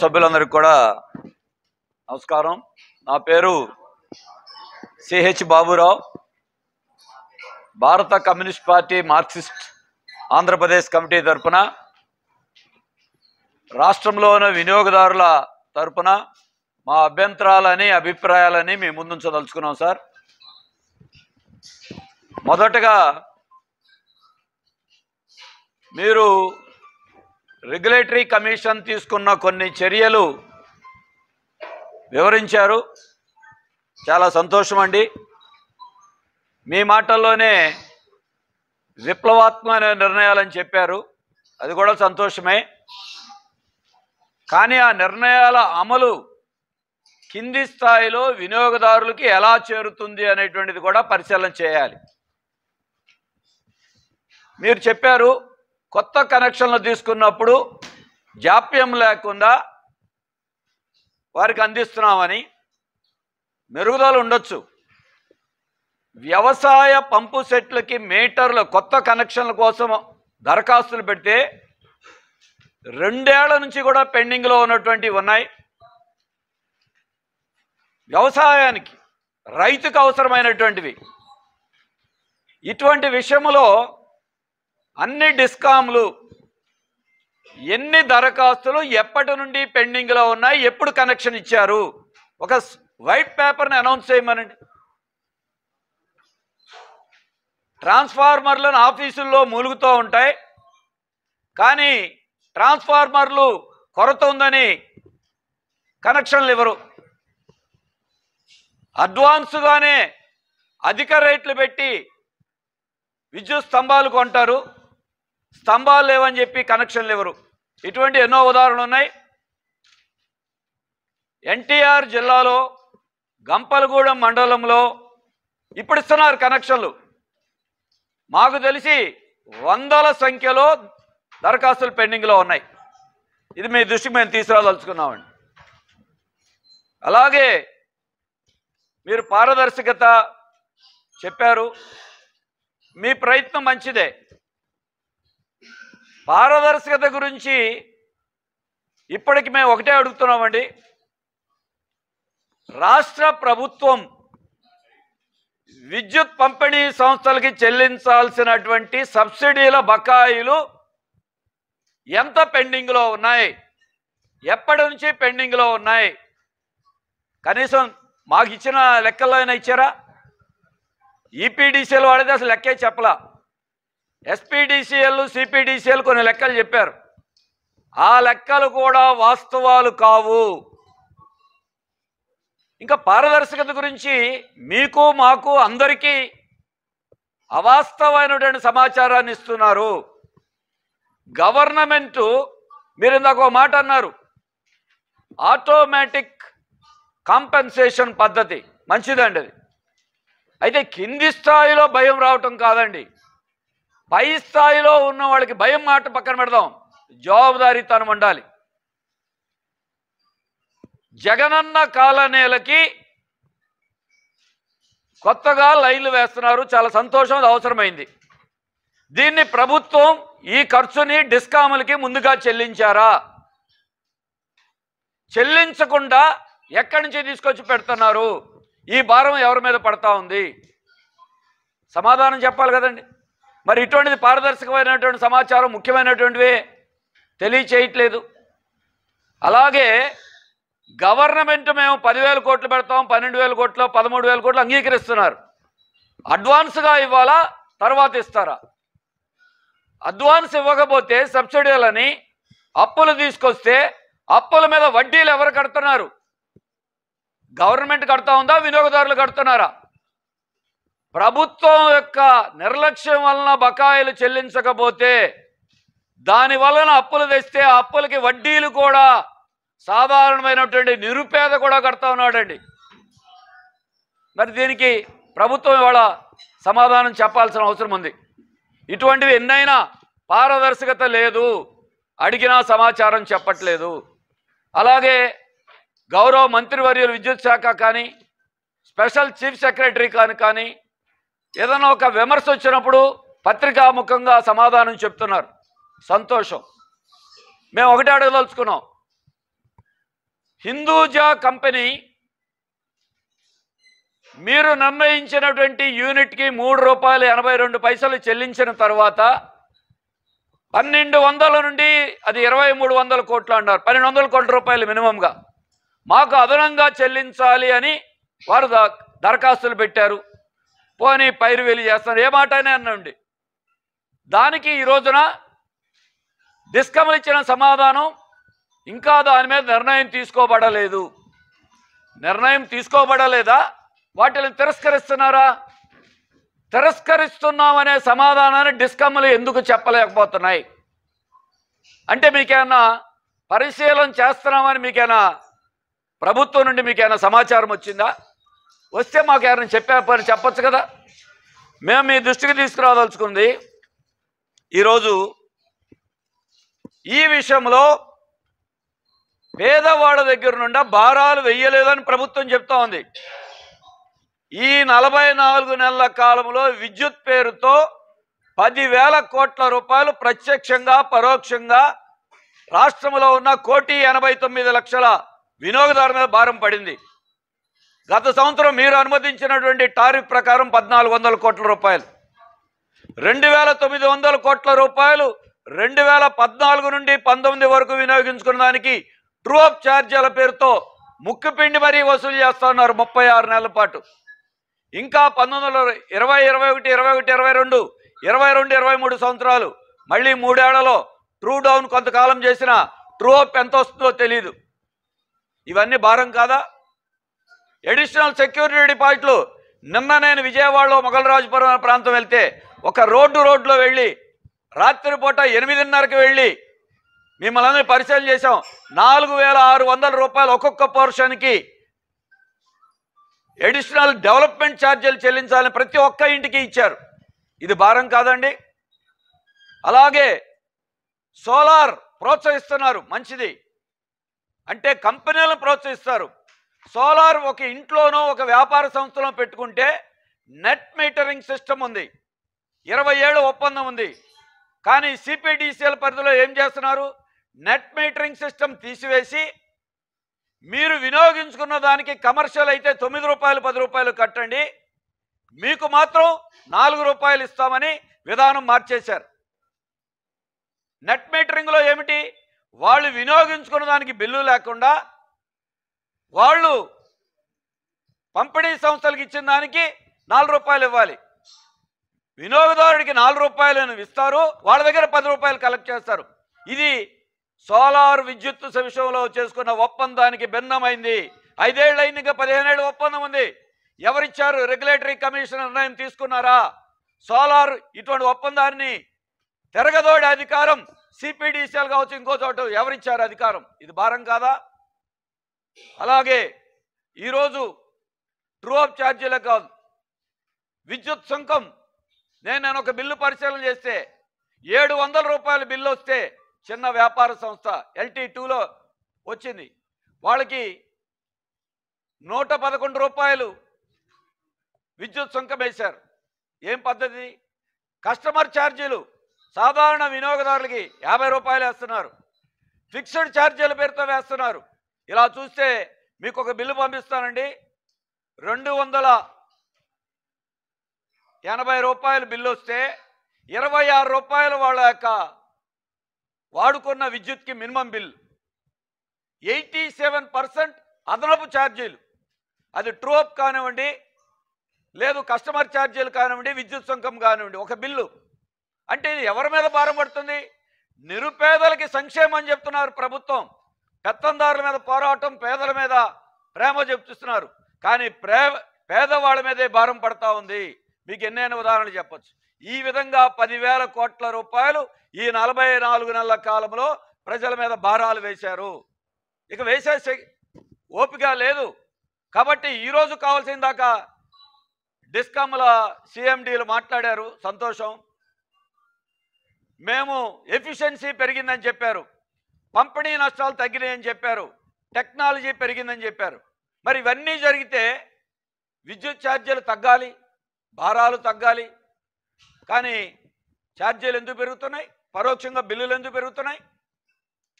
సభ్యులందరికీ కూడా నమస్కారం నా పేరు సిహెచ్ బాబురావు భారత communist party marxist Andhra Pradesh committee తరఫున రాష్ట్రంలోని వినియోగదారుల తరఫున మా అభ్యంతరాలని అభిప్రాయాలని మేము ముందుంచదలుచుకున్నాం సార్ మొదటగా మీరు రెగ్యులేటరీ కమిషన్ తీసుకున్న కొన్ని చర్యలు వివరించారు చాలా సంతోషం అండి మీ మాటల్లోనే విప్లవాత్మక నిర్ణయాలని చెప్పారు అది కూడా సంతోషమే కానీ ఆ నిర్ణయాల అమలు కింది స్థాయిలో వినియోగదారులకి ఎలా చేరుతుంది అనేటువంటిది కూడా పరిశీలన చేయాలి మీరు చెప్పారు కొత్త కనెక్షన్లు తీసుకున్నప్పుడు జాప్యం లేకుండా వారికి అందిస్తున్నామని మెరుగుదల ఉండొచ్చు వ్యవసాయ పంపు సెట్లకి మీటర్లు కొత్త కనెక్షన్ల కోసం దరఖాస్తులు పెడితే రెండేళ్ల నుంచి కూడా పెండింగ్లో ఉన్నటువంటివి ఉన్నాయి వ్యవసాయానికి రైతుకు అవసరమైనటువంటివి ఇటువంటి విషయంలో అన్ని డిస్కామ్లు ఎన్ని దరఖాస్తులు ఎప్పటి నుండి పెండింగ్లో ఉన్నాయి ఎప్పుడు కనెక్షన్ ఇచ్చారు ఒక వైట్ పేపర్ని అనౌన్స్ చేయమనండి ట్రాన్స్ఫార్మర్లను ఆఫీసుల్లో మూలుగుతూ ఉంటాయి కానీ ట్రాన్స్ఫార్మర్లు కొరత ఉందని కనెక్షన్లు ఇవ్వరు అడ్వాన్స్గానే అధిక రేట్లు పెట్టి విద్యుత్ స్తంభాలు కొంటారు స్తంభాలు లేవని చెప్పి కనెక్షన్లు ఎవరు ఇటువంటి ఎన్నో ఉదాహరణలు ఉన్నాయి ఎన్టీఆర్ జిల్లాలో గంపలగూడెం మండలంలో ఇప్పుడు ఇస్తున్నారు కనెక్షన్లు మాకు తెలిసి వందల సంఖ్యలో దరఖాస్తులు పెండింగ్లో ఉన్నాయి ఇది మీ దృష్టికి మేము తీసుకురాదలుచుకున్నామండి అలాగే మీరు పారదర్శకత చెప్పారు మీ ప్రయత్నం మంచిదే పారదర్శకత గురించి ఇప్పటికి మేము ఒకటే అడుగుతున్నామండి రాష్ట్ర ప్రభుత్వం విద్యుత్ పంపిణీ సంస్థలకి చెల్లించాల్సినటువంటి సబ్సిడీల బకాయిలు ఎంత పెండింగ్లో ఉన్నాయి ఎప్పటి నుంచి పెండింగ్లో ఉన్నాయి కనీసం మాకు ఇచ్చిన లెక్కల్లో అయినా ఇచ్చారా ఈపీడీసీలు వాడితే అసలు లెక్కే చెప్పలా ఎస్పీడీసీఎల్ సిపిడిసిఎల్ కొన్ని లెక్కలు చెప్పారు ఆ లెక్కలు కూడా వాస్తవాలు కావు ఇంకా పారదర్శకత గురించి మీకు మాకు అందరికీ అవాస్తవమైనటువంటి సమాచారాన్ని ఇస్తున్నారు గవర్నమెంటు మీరు ఇందాక ఒక మాట అన్నారు ఆటోమేటిక్ కాంపెన్సేషన్ పద్ధతి మంచిదండి అది అయితే కింది స్థాయిలో భయం రావటం కాదండి పై స్థాయిలో ఉన్న వాళ్ళకి భయం మాట పక్కన పెడదాం జవాబుదారీతనం ఉండాలి జగనన్న కాలనీలకి కొత్తగా లైన్లు వేస్తున్నారు చాలా సంతోషం అవసరమైంది దీన్ని ప్రభుత్వం ఈ ఖర్చుని డిస్కాములకి ముందుగా చెల్లించారా చెల్లించకుండా ఎక్కడి నుంచి తీసుకొచ్చి పెడుతున్నారు ఈ భారం ఎవరి మీద పడతా ఉంది సమాధానం చెప్పాలి కదండి మరి ఇటువంటిది పారదర్శకమైనటువంటి సమాచారం ముఖ్యమైనటువంటివే తెలియచేయట్లేదు అలాగే గవర్నమెంట్ మేము పదివేల కోట్లు పెడతాం పన్నెండు వేల కోట్లు పదమూడు వేల కోట్లు అంగీకరిస్తున్నారు అడ్వాన్స్గా ఇవ్వాలా తర్వాత ఇస్తారా అడ్వాన్స్ ఇవ్వకపోతే సబ్సిడీలని అప్పులు తీసుకొస్తే అప్పుల మీద వడ్డీలు ఎవరు కడుతున్నారు గవర్నమెంట్ కడతా ఉందా వినియోగదారులు కడుతున్నారా ప్రభుత్వం యొక్క నిర్లక్ష్యం వలన బకాయిలు చెల్లించకపోతే దాని వలన అప్పులు తెస్తే ఆ అప్పులకి వడ్డీలు కూడా సాధారణమైనటువంటి నిరుపేద కూడా కడతా ఉన్నాడండి మరి దీనికి ప్రభుత్వం ఇవాళ సమాధానం చెప్పాల్సిన అవసరం ఉంది ఇటువంటివి ఎన్నైనా పారదర్శకత లేదు అడిగినా సమాచారం చెప్పట్లేదు అలాగే గౌరవ మంత్రివర్యులు విద్యుత్ శాఖ కానీ స్పెషల్ చీఫ్ సెక్రటరీ కానీ కానీ ఏదైనా ఒక విమర్శ వచ్చినప్పుడు పత్రికాముఖంగా సమాధానం చెప్తున్నారు సంతోషం మేము ఒకటే అడగదలుచుకున్నాం హిందూజా కంపెనీ మీరు నిర్ణయించినటువంటి యూనిట్కి మూడు రూపాయలు ఎనభై రెండు పైసలు చెల్లించిన తర్వాత పన్నెండు వందల నుండి అది ఇరవై మూడు వందల కోట్లు అన్నారు పన్నెండు వందల కోట్ల రూపాయలు మినిమంగా మాకు అదనంగా చెల్లించాలి అని వారు దరఖాస్తులు పెట్టారు పోనీ పైరు వెలి చేస్తాను ఏ మాట అయినా అనండి దానికి ఈ రోజున డిస్కమలు ఇచ్చిన సమాధానం ఇంకా దాని మీద నిర్ణయం తీసుకోబడలేదు నిర్ణయం తీసుకోబడలేదా వాటిని తిరస్కరిస్తున్నారా తిరస్కరిస్తున్నామనే సమాధానాన్ని డిస్కమ్లు ఎందుకు చెప్పలేకపోతున్నాయి అంటే మీకేమన్నా పరిశీలన చేస్తున్నామని మీకేనా ప్రభుత్వం నుండి మీకేమైనా సమాచారం వచ్చిందా వస్తే మాకు ఎవరైనా చెప్పే పని చెప్పచ్చు కదా మేము మీ దృష్టికి తీసుకురావదలుచుకుంది ఈరోజు ఈ విషయంలో పేదవాడ దగ్గర నుండి భారాలు వెయ్యలేదని ప్రభుత్వం చెప్తా ఉంది ఈ నలభై నాలుగు నెలల కాలంలో విద్యుత్ పేరుతో పదివేల కోట్ల రూపాయలు ప్రత్యక్షంగా పరోక్షంగా రాష్ట్రంలో ఉన్న కోటి ఎనభై తొమ్మిది లక్షల వినియోగదారు మీద భారం పడింది గత సంవత్సరం మీరు అనుమతించినటువంటి టారిఫ్ ప్రకారం పద్నాలుగు వందల కోట్ల రూపాయలు రెండు వేల తొమ్మిది వందల కోట్ల రూపాయలు రెండు వేల పద్నాలుగు నుండి పంతొమ్మిది వరకు వినియోగించుకున్న దానికి ట్రూఅప్ ఛార్జీల పేరుతో ముక్కుపిండి మరీ వసూలు చేస్తున్నారు ముప్పై ఆరు నెలల పాటు ఇంకా పంతొమ్మిది వందల ఇరవై ఇరవై ఒకటి ఇరవై ఒకటి ఇరవై రెండు ఇరవై రెండు ఇరవై మూడు సంవత్సరాలు మళ్ళీ మూడేళ్లలో ట్రూ డౌన్ కొంతకాలం చేసిన ట్రూ అప్ ఎంత వస్తుందో తెలియదు ఇవన్నీ భారం కాదా ఎడిషనల్ సెక్యూరిటీ డిపాజిట్లు నిన్న నేను విజయవాడలో మొగలరాజుపురం ప్రాంతం వెళ్తే ఒక రోడ్డు రోడ్లో వెళ్ళి రాత్రిపూట ఎనిమిదిన్నరకు వెళ్ళి మిమ్మల్ని పరిశీలన చేశాం నాలుగు వేల ఆరు వందల రూపాయలు ఒక్కొక్క పోర్షన్కి ఎడిషనల్ డెవలప్మెంట్ ఛార్జీలు చెల్లించాలని ప్రతి ఒక్క ఇంటికి ఇచ్చారు ఇది భారం కాదండి అలాగే సోలార్ ప్రోత్సహిస్తున్నారు మంచిది అంటే కంపెనీలను ప్రోత్సహిస్తారు సోలార్ ఒక ఇంట్లోనో ఒక వ్యాపార సంస్థలో పెట్టుకుంటే నెట్ మీటరింగ్ సిస్టమ్ ఉంది ఇరవై ఏడు ఒప్పందం ఉంది కానీ సిపిడిసిఎల్ పరిధిలో ఏం చేస్తున్నారు నెట్ మీటరింగ్ సిస్టమ్ తీసివేసి మీరు వినియోగించుకున్న దానికి కమర్షియల్ అయితే తొమ్మిది రూపాయలు పది రూపాయలు కట్టండి మీకు మాత్రం నాలుగు రూపాయలు ఇస్తామని విధానం మార్చేశారు నెట్ మీటరింగ్లో ఏమిటి వాళ్ళు వినియోగించుకున్న దానికి బిల్లు లేకుండా వాళ్ళు పంపిణీ సంస్థలకు ఇచ్చిన దానికి నాలుగు రూపాయలు ఇవ్వాలి వినియోగదారుడికి నాలుగు రూపాయలను ఇస్తారు వాళ్ళ దగ్గర పది రూపాయలు కలెక్ట్ చేస్తారు ఇది సోలార్ విద్యుత్ విషయంలో చేసుకున్న ఒప్పందానికి భిన్నమైంది ఐదేళ్ళు అయింది ఇంకా పదిహేనేళ్ళు ఒప్పందం ఉంది ఎవరిచ్చారు రెగ్యులేటరీ కమిషన్ నిర్ణయం తీసుకున్నారా సోలార్ ఇటువంటి ఒప్పందాన్ని తిరగదోడే అధికారం సిపిడిసిఎల్ కావచ్చు ఇంకో చోట ఎవరిచ్చారు అధికారం ఇది భారం కాదా అలాగే ఈరోజు ట్రూ అప్ ఛార్జీలే కాదు విద్యుత్ సుంకం నేను నేను ఒక బిల్లు పరిశీలన చేస్తే ఏడు వందల రూపాయల బిల్లు వస్తే చిన్న వ్యాపార సంస్థ ఎల్టీ టూలో వచ్చింది వాళ్ళకి నూట పదకొండు రూపాయలు విద్యుత్ సుంకం వేశారు ఏం పద్ధతి కస్టమర్ ఛార్జీలు సాధారణ వినియోగదారులకి యాభై రూపాయలు వేస్తున్నారు ఫిక్స్డ్ ఛార్జీల పేరుతో వేస్తున్నారు ఇలా చూస్తే మీకు ఒక బిల్లు పంపిస్తానండి రెండు వందల ఎనభై రూపాయలు బిల్లు వస్తే ఇరవై ఆరు రూపాయలు వాళ్ళ యొక్క వాడుకున్న విద్యుత్కి minimum bill eighty seven percent అదనపు ఛార్జీలు అది ట్రోప్ కానివ్వండి లేదు కస్టమర్ ఛార్జీలు కానివ్వండి విద్యుత్ సుంకం కానివ్వండి ఒక బిల్లు అంటే ఇది ఎవరి మీద భారం పడుతుంది నిరుపేదలకి సంక్షేమం చెప్తున్నారు ప్రభుత్వం కత్తందారుల మీద పోరాటం పేదల మీద ప్రేమ చెప్తున్నారు కానీ ప్రే పేదవాళ్ళ మీదే భారం పడతా ఉంది మీకు ఎన్నైనా ఉదాహరణలు చెప్పచ్చు ఈ విధంగా పదివేల కోట్ల రూపాయలు ఈ నలభై నాలుగు నెలల కాలంలో ప్రజల మీద భారాలు వేశారు ఇక వేసే ఓపిక లేదు కాబట్టి ఈరోజు కావాల్సిన దాకా డిస్కమ్ల సిఎండీలు మాట్లాడారు సంతోషం మేము ఎఫిషియన్సీ పెరిగిందని చెప్పారు పంపిణీ నష్టాలు తగ్గినాయని చెప్పారు టెక్నాలజీ పెరిగిందని చెప్పారు మరి ఇవన్నీ జరిగితే విద్యుత్ ఛార్జీలు తగ్గాలి భారాలు తగ్గాలి కానీ ఛార్జీలు ఎందుకు పెరుగుతున్నాయి పరోక్షంగా బిల్లులు ఎందుకు పెరుగుతున్నాయి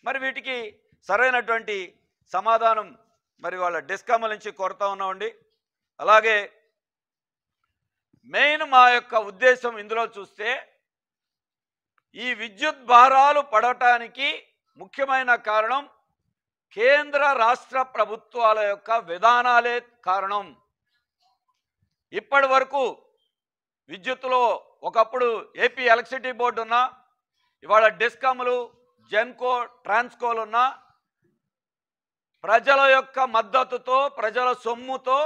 మరి వీటికి సరైనటువంటి సమాధానం మరి వాళ్ళ డిస్కామ్ల నుంచి కోరుతా ఉన్నామండి అలాగే మెయిన్ మా యొక్క ఉద్దేశం ఇందులో చూస్తే ఈ విద్యుత్ భారాలు పడటానికి ముఖ్యమైన కారణం కేంద్ర రాష్ట్ర ప్రభుత్వాల యొక్క విధానాలే కారణం ఇప్పటి వరకు విద్యుత్తులో ఒకప్పుడు ఏపీ ఎలక్ట్రిసిటీ బోర్డు ఉన్నా ఇవాళ డిస్కాములు జెన్కో ట్రాన్స్కోలు ఉన్నా ప్రజల యొక్క మద్దతుతో ప్రజల సొమ్ముతో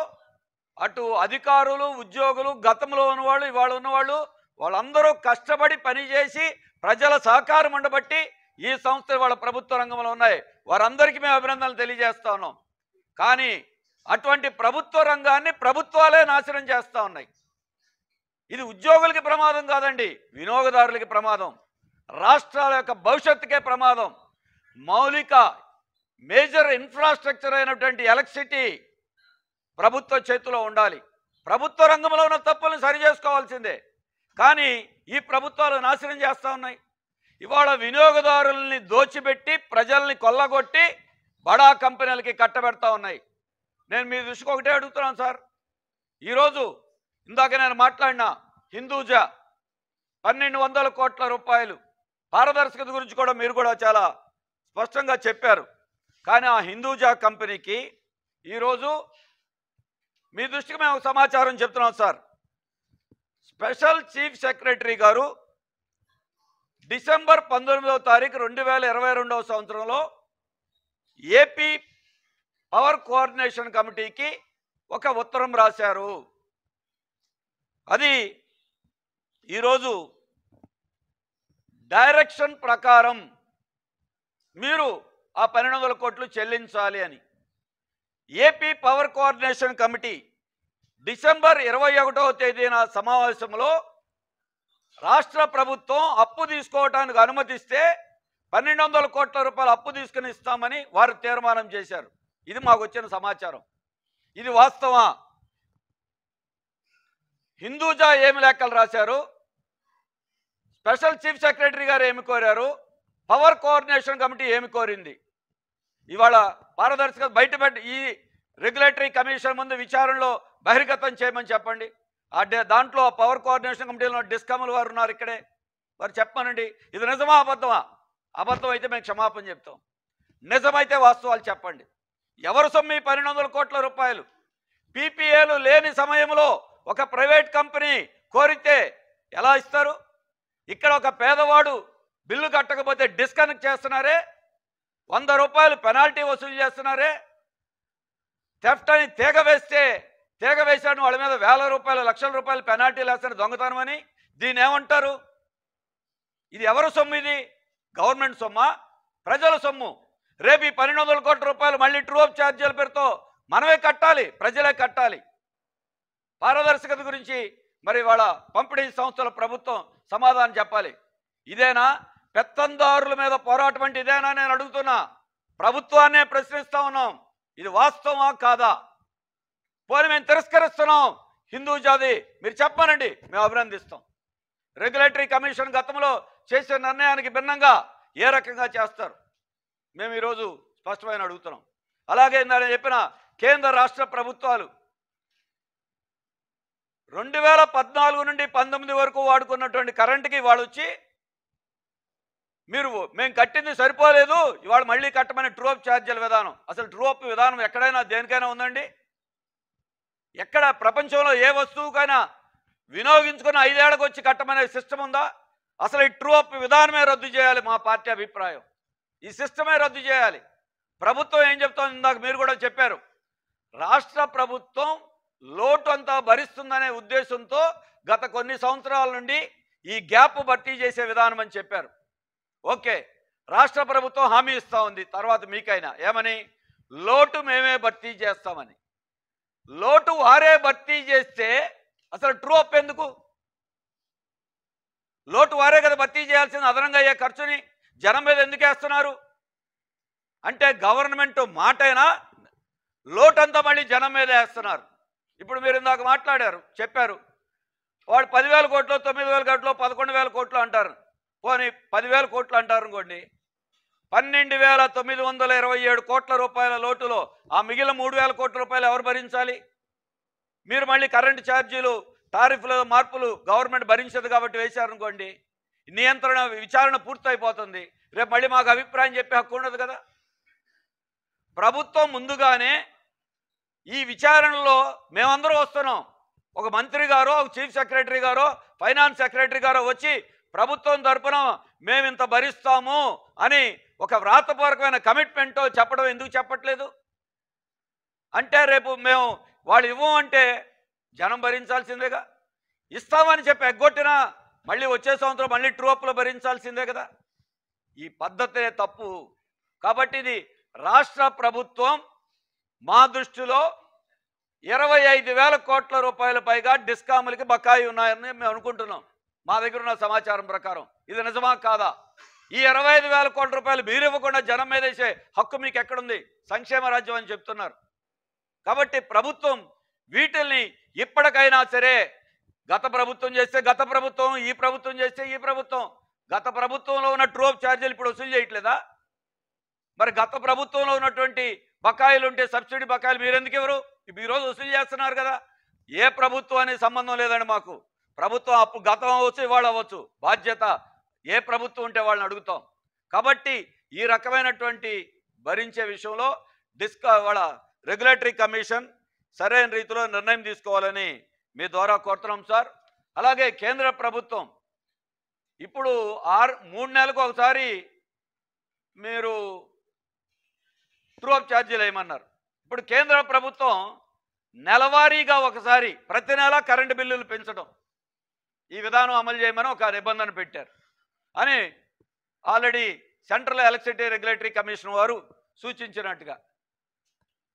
అటు అధికారులు ఉద్యోగులు గతంలో ఉన్నవాళ్ళు ఇవాళ ఉన్నవాళ్ళు వాళ్ళందరూ కష్టపడి పనిచేసి ప్రజల సహకారం ఉండబట్టి ఈ సంస్థలు వాళ్ళ ప్రభుత్వ రంగంలో ఉన్నాయి వారందరికీ మేము అభినందనలు తెలియజేస్తా ఉన్నాం కానీ అటువంటి ప్రభుత్వ రంగాన్ని ప్రభుత్వాలే నాశనం చేస్తూ ఉన్నాయి ఇది ఉద్యోగులకి ప్రమాదం కాదండి వినియోగదారులకి ప్రమాదం రాష్ట్రాల యొక్క భవిష్యత్తుకే ప్రమాదం మౌలిక మేజర్ ఇన్ఫ్రాస్ట్రక్చర్ అయినటువంటి ఎలక్ట్రిసిటీ ప్రభుత్వ చేతిలో ఉండాలి ప్రభుత్వ రంగంలో ఉన్న తప్పులను సరిచేసుకోవాల్సిందే కానీ ఈ ప్రభుత్వాలు నాశనం చేస్తూ ఉన్నాయి ఇవాళ వినియోగదారుల్ని దోచిపెట్టి ప్రజల్ని కొల్లగొట్టి బడా కంపెనీలకి కట్టబెడతా ఉన్నాయి నేను మీ దృష్టికి ఒకటే అడుగుతున్నాను సార్ ఈరోజు ఇందాక నేను మాట్లాడిన హిందూజా పన్నెండు వందల కోట్ల రూపాయలు పారదర్శకత గురించి కూడా మీరు కూడా చాలా స్పష్టంగా చెప్పారు కానీ ఆ హిందూజా కంపెనీకి ఈరోజు మీ దృష్టికి మేము సమాచారం చెప్తున్నాం సార్ స్పెషల్ చీఫ్ సెక్రటరీ గారు డిసెంబర్ పంతొమ్మిదవ తారీఖు రెండు వేల ఇరవై రెండవ సంవత్సరంలో ఏపీ పవర్ కోఆర్డినేషన్ కమిటీకి ఒక ఉత్తరం రాశారు అది ఈరోజు డైరెక్షన్ ప్రకారం మీరు ఆ పన్నెండు వందల కోట్లు చెల్లించాలి అని AP power coordination committee December ఇరవై ఒకటవ తేదీన సమావేశంలో రాష్ట్ర ప్రభుత్వం అప్పు తీసుకోవటానికి అనుమతిస్తే పన్నెండు వందల కోట్ల రూపాయలు అప్పు తీసుకుని ఇస్తామని వారు తీర్మానం చేశారు ఇది మాకు వచ్చిన సమాచారం ఇది వాస్తవా హిందూజా ఏమి లెక్కలు రాశారు స్పెషల్ చీఫ్ సెక్రటరీ గారు ఏమి కోరారు పవర్ కోఆర్డినేషన్ కమిటీ ఏమి కోరింది ఇవాళ పారదర్శక బయటపెట్టి ఈ రెగ్యులేటరీ కమిషన్ ముందు విచారణలో బహిర్గతం చేయమని చెప్పండి దాంట్లో పవర్ కోఆర్డినేషన్ కమిటీలో డిస్కమ్ల వారు ఉన్నారు ఇక్కడే వారు చెప్పమనండి ఇది నిజమా అబద్ధమా అబద్ధం అయితే మేము క్షమాపణ చెప్తాం నిజమైతే వాస్తవాలు చెప్పండి ఎవరు సొమ్మి పన్నెండు వందల కోట్ల రూపాయలు పీపీఏలు లేని సమయంలో ఒక ప్రైవేట్ కంపెనీ కోరితే ఎలా ఇస్తారు ఇక్కడ ఒక పేదవాడు బిల్లు కట్టకపోతే డిస్కనెక్ట్ చేస్తున్నారే వంద రూపాయలు పెనాల్టీ వసూలు చేస్తున్నారే థెఫ్ట్ అని తీగ వేస్తే తీగ వేశాడు వాళ్ళ మీద వేల రూపాయలు లక్షల రూపాయలు పెనాల్టీలు వేస్తాడు దొంగతనం అని దీని ఏమంటారు ఇది ఎవరు సొమ్ము ఇది గవర్నమెంట్ సొమ్మా ప్రజల సొమ్ము రేపు ఈ పన్నెండు వందల కోట్ల రూపాయలు మళ్ళీ ట్రూఅప్ ఛార్జీల పేరుతో మనమే కట్టాలి ప్రజలే కట్టాలి పారదర్శకత గురించి మరి వాళ్ళ పంపిణీ సంస్థల ప్రభుత్వం సమాధానం చెప్పాలి ఇదేనా పెత్తందారుల మీద పోరాటం అంటే ఇదేనా నేను అడుగుతున్నా ప్రభుత్వాన్నే ప్రశ్నిస్తా ఉన్నాం ఇది వాస్తవమా కాదా పోనీ మేము తిరస్కరిస్తున్నాం హిందూ జాతి మీరు చెప్పానండి మేము అభినందిస్తాం రెగ్యులేటరీ కమిషన్ గతంలో చేసే నిర్ణయానికి భిన్నంగా ఏ రకంగా చేస్తారు మేము ఈరోజు స్పష్టమైన అడుగుతున్నాం అలాగే నేను చెప్పిన కేంద్ర రాష్ట్ర ప్రభుత్వాలు రెండు వేల పద్నాలుగు నుండి పంతొమ్మిది వరకు వాడుకున్నటువంటి కరెంటుకి వాళ్ళు వచ్చి మీరు మేము కట్టింది సరిపోలేదు ఇవాళ మళ్ళీ కట్టమని ట్రూఅప్ ఛార్జీల విధానం అసలు ట్రూఅప్ విధానం ఎక్కడైనా దేనికైనా ఉందండి ఎక్కడ ప్రపంచంలో ఏ వస్తువుకైనా వినియోగించుకుని ఐదేళ్లకు వచ్చి కట్టమనే సిస్టమ్ ఉందా అసలు ఈ ట్రూ అప్ విధానమే రద్దు చేయాలి మా పార్టీ అభిప్రాయం ఈ సిస్టమే రద్దు చేయాలి ప్రభుత్వం ఏం చెప్తుంది ఇందాక మీరు కూడా చెప్పారు రాష్ట్ర ప్రభుత్వం లోటు అంతా భరిస్తుందనే ఉద్దేశంతో గత కొన్ని సంవత్సరాల నుండి ఈ గ్యాప్ భర్తీ చేసే విధానం అని చెప్పారు ఓకే రాష్ట్ర ప్రభుత్వం హామీ ఇస్తూ ఉంది తర్వాత మీకైనా ఏమని లోటు మేమే భర్తీ చేస్తామని లోటు వారే భర్తీ చేస్తే అసలు ట్రూ అప్ ఎందుకు లోటు వారే కదా భర్తీ చేయాల్సింది అదనంగా అయ్యే ఖర్చుని జనం మీద ఎందుకు వేస్తున్నారు అంటే గవర్నమెంట్ మాటైనా లోటంతా మళ్ళీ జనం మీద వేస్తున్నారు ఇప్పుడు మీరు ఇందాక మాట్లాడారు చెప్పారు వాడు పదివేల కోట్లు తొమ్మిది వేల కోట్లు పదకొండు వేల కోట్లు అంటారు పోనీ పదివేల కోట్లు అంటారు అనుకోండి పన్నెండు వేల తొమ్మిది వందల ఇరవై ఏడు కోట్ల రూపాయల లోటులో ఆ మిగిలిన మూడు వేల కోట్ల రూపాయలు ఎవరు భరించాలి మీరు మళ్ళీ కరెంటు ఛార్జీలు టారిఫ్ల మార్పులు గవర్నమెంట్ భరించదు కాబట్టి వేశారనుకోండి నియంత్రణ విచారణ పూర్తయిపోతుంది రేపు మళ్ళీ మాకు అభిప్రాయం చెప్పే హక్కు ఉండదు కదా ప్రభుత్వం ముందుగానే ఈ విచారణలో మేమందరూ వస్తున్నాం ఒక మంత్రి గారో ఒక చీఫ్ సెక్రటరీ గారో ఫైనాన్స్ సెక్రటరీ గారో వచ్చి ప్రభుత్వం తరఫున మేము ఇంత భరిస్తాము అని ఒక వ్రాతపూర్వకమైన కమిట్మెంటో చెప్పడం ఎందుకు చెప్పట్లేదు అంటే రేపు మేము వాళ్ళు ఇవ్వం అంటే జనం భరించాల్సిందేగా ఇస్తామని చెప్పి ఎగ్గొట్టినా మళ్ళీ వచ్చే సంవత్సరం మళ్ళీ ట్రూఅప్లో భరించాల్సిందే కదా ఈ పద్ధతే తప్పు కాబట్టి ఇది రాష్ట్ర ప్రభుత్వం మా దృష్టిలో ఇరవై ఐదు వేల కోట్ల రూపాయల పైగా డిస్కాములకి బకాయి ఉన్నాయని మేము అనుకుంటున్నాం మా దగ్గర ఉన్న సమాచారం ప్రకారం ఇది నిజమా కాదా ఈ ఇరవై ఐదు వేల కోట్ల రూపాయలు మీరు ఇవ్వకుండా జనం మీద వేసే హక్కు మీకు ఎక్కడుంది సంక్షేమ రాజ్యం అని చెప్తున్నారు కాబట్టి ప్రభుత్వం వీటిల్ని ఇప్పటికైనా సరే గత ప్రభుత్వం చేస్తే గత ప్రభుత్వం ఈ ప్రభుత్వం చేస్తే ఈ ప్రభుత్వం గత ప్రభుత్వంలో ఉన్న ట్రోప్ ఛార్జీలు ఇప్పుడు వసూలు చేయట్లేదా మరి గత ప్రభుత్వంలో ఉన్నటువంటి బకాయిలు ఉంటే సబ్సిడీ బకాయిలు మీరెందుకు ఎవరు ఈరోజు వసూలు చేస్తున్నారు కదా ఏ ప్రభుత్వం అనే సంబంధం లేదండి మాకు ప్రభుత్వం అప్పు గతం అవ్వచ్చు ఇవాళ అవ్వచ్చు బాధ్యత ఏ ప్రభుత్వం ఉంటే వాళ్ళని అడుగుతాం కాబట్టి ఈ రకమైనటువంటి భరించే విషయంలో డిస్క వాళ్ళ రెగ్యులేటరీ కమిషన్ సరైన రీతిలో నిర్ణయం తీసుకోవాలని మీ ద్వారా కోరుతున్నాం సార్ అలాగే కేంద్ర ప్రభుత్వం ఇప్పుడు ఆరు మూడు నెలలకు ఒకసారి మీరు ట్రూఅప్ ఛార్జీలు వేయమన్నారు ఇప్పుడు కేంద్ర ప్రభుత్వం నెలవారీగా ఒకసారి ప్రతి నెల కరెంటు బిల్లులు పెంచడం ఈ విధానం అమలు చేయమని ఒక నిబంధన పెట్టారు అని already central electricity regulatory commission వారు సూచించినట్టుగా